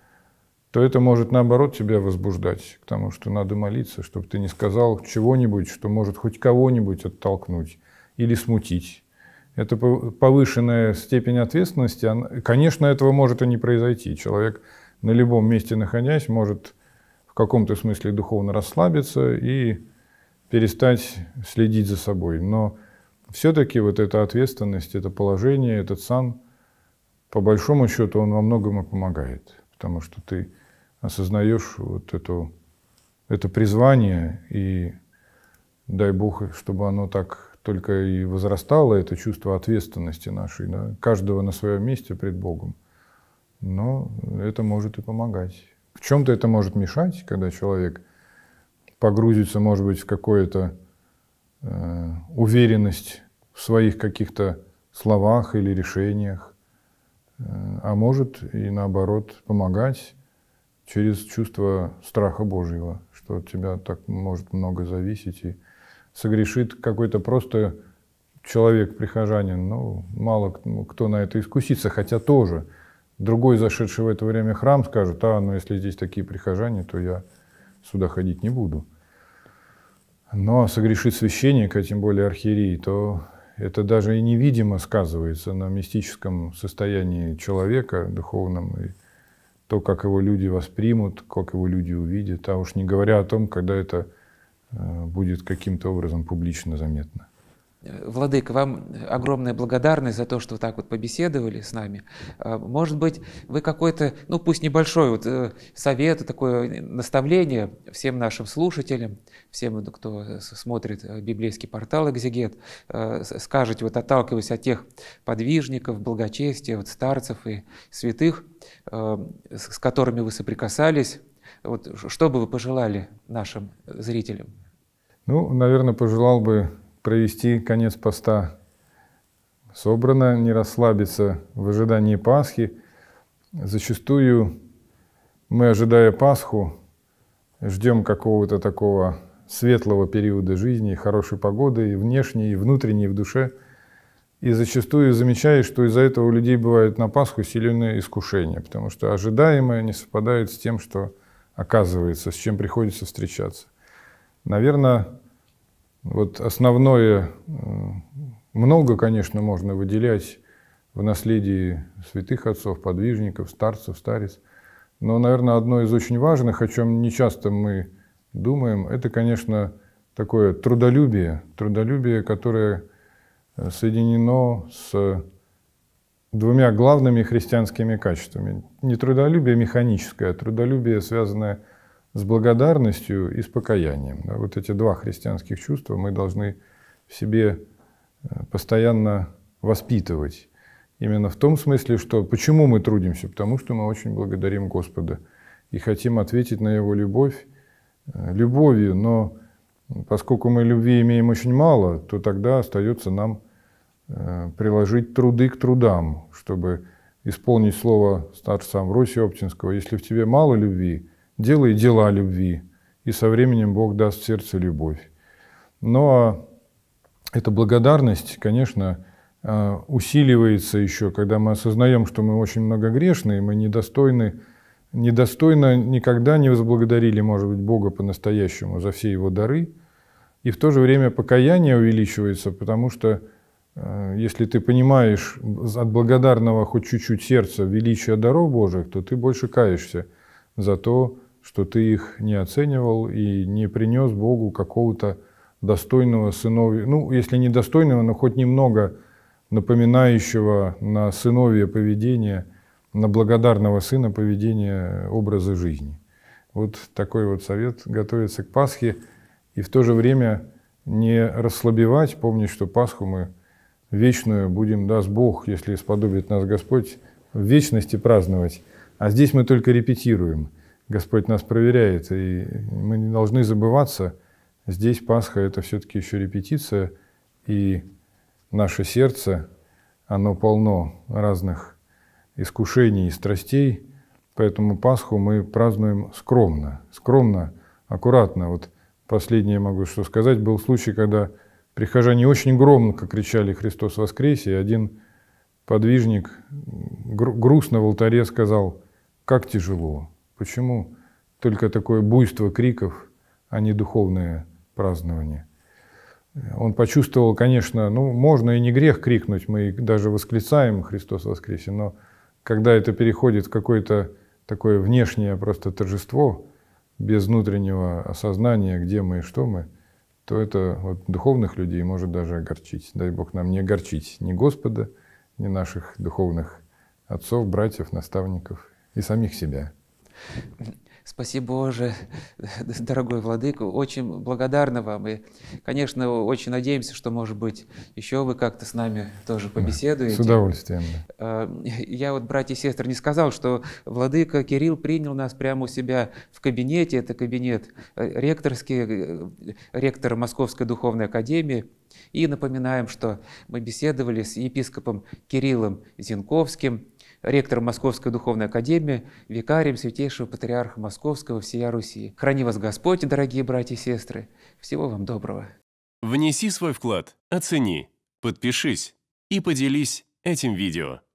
то это может, наоборот, тебя возбуждать к тому, что надо молиться, чтобы ты не сказал чего-нибудь, что может хоть кого-нибудь оттолкнуть или смутить. Это повышенная степень ответственности. конечно, этого может и не произойти. Человек на любом месте находясь может в каком-то смысле духовно расслабиться и перестать следить за собой. Но все-таки вот эта ответственность, это положение, этот сан, по большому счету, он во многом и помогает. Потому что ты осознаешь вот это это призвание, и дай Бог, чтобы оно так только и возрастало, это чувство ответственности нашей, да, каждого на своем месте пред Богом. Но это может и помогать. В чем-то это может мешать, когда человек погрузится, может быть, в какую-то э, уверенность в своих каких-то словах или решениях, э, а может и наоборот помогать через чувство страха Божьего, что от тебя так может много зависеть, и согрешит какой-то просто человек, прихожанин, ну, мало ну, кто на это искусится, хотя тоже. Другой, зашедший в это время храм, скажет, а, ну, если здесь такие прихожане, то я сюда ходить не буду. Но согрешит священник, а тем более архиерей, то это даже и невидимо сказывается на мистическом состоянии человека духовном. И то, как его люди воспримут, как его люди увидят, а уж не говоря о том, когда это э, будет каким-то образом публично заметно. Э, Владык, вам огромная благодарность за то, что вот так вот побеседовали с нами. А, может быть, вы какой-то, ну пусть небольшой вот э, совет, такое наставление всем нашим слушателям, всем, ну, кто смотрит э, библейский портал «Экзегет», скажете, вот отталкиваясь от тех подвижников, благочестия, вот старцев и святых, с которыми вы соприкасались, вот что бы вы пожелали нашим зрителям? Ну, наверное, пожелал бы провести конец поста собрано, не расслабиться в ожидании Пасхи. Зачастую мы, ожидая Пасху, ждем какого-то такого светлого периода жизни, хорошей погоды, и внешней, и внутренней, и в душе. И зачастую замечаешь, что из-за этого у людей бывает на Пасху сильные искушения, потому что ожидаемое не совпадает с тем, что оказывается, с чем приходится встречаться. Наверное, вот основное, э, много, конечно, можно выделять в наследии святых отцов, подвижников, старцев, старец. Но, наверное, одно из очень важных, о чем не часто мы думаем, это, конечно, такое трудолюбие. Трудолюбие, которое э, соединено с двумя главными христианскими качествами. Не трудолюбие механическое, а трудолюбие, связанное с с благодарностью и с покаянием. Да, вот эти два христианских чувства мы должны в себе э, постоянно воспитывать. Именно в том смысле, что почему мы трудимся? Потому что мы очень благодарим Господа и хотим ответить на Его любовь э, любовью, но поскольку мы любви имеем очень мало, то тогда остается нам э, приложить труды к трудам, чтобы исполнить слово старца Амвросия Оптинского. Если в тебе мало любви, делай дела любви, и со временем Бог даст сердце любовь. Но эта благодарность, конечно, э, усиливается еще, когда мы осознаем, что мы очень многогрешны, и мы недостойны, недостойно никогда не возблагодарили, может быть, Бога по-настоящему за все его дары. И в то же время покаяние увеличивается, потому что э, если ты понимаешь от благодарного хоть чуть-чуть сердца величие даров Божьих, то ты больше каешься за то, что ты их не оценивал и не принес Богу какого-то достойного сыновья, ну, если не достойного, но хоть немного напоминающего на сыновье поведения, на благодарного сына поведения образа жизни. Вот такой вот совет готовиться к Пасхе и в то же время не расслабевать, помнить, что Пасху мы вечную будем, даст Бог, если сподобит нас Господь, в вечности праздновать. А здесь мы только репетируем – Господь нас проверяет, и мы не должны забываться. Здесь Пасха – это все-таки еще репетиция, и наше сердце, оно полно разных искушений и страстей, поэтому Пасху мы празднуем скромно, скромно, аккуратно. Вот последнее могу что сказать. Был случай, когда прихожане очень громко кричали «Христос воскресе!», и один подвижник грустно в алтаре сказал «Как тяжело!» Почему только такое буйство криков, а не духовное празднование? Он почувствовал, конечно, ну, можно и не грех крикнуть, мы даже восклицаем «Христос воскресе», но когда это переходит в какое-то такое внешнее просто торжество, без внутреннего осознания, где мы и что мы, то это вот духовных людей может даже огорчить. Дай Бог нам не огорчить ни Господа, ни наших духовных отцов, братьев, наставников и самих себя. Спасибо, Боже, дорогой Владыка, очень благодарна вам. И, конечно, очень надеемся, что, может быть, еще вы как-то с нами тоже побеседуете. С удовольствием. Да. А, я вот, братья и сестры, не сказал, что Владыка Кирилл принял нас прямо у себя в кабинете. Это кабинет э, ректорский, э, ректора Московской Духовной Академии. И напоминаем, что мы беседовали с епископом Кириллом Зинковским, ректором Московской Духовной Академии, викарием Святейшего Патриарха Московского всея Руси. Храни вас Господь, дорогие братья и сестры. Всего вам доброго. Внеси свой вклад, оцени, подпишись и поделись этим видео.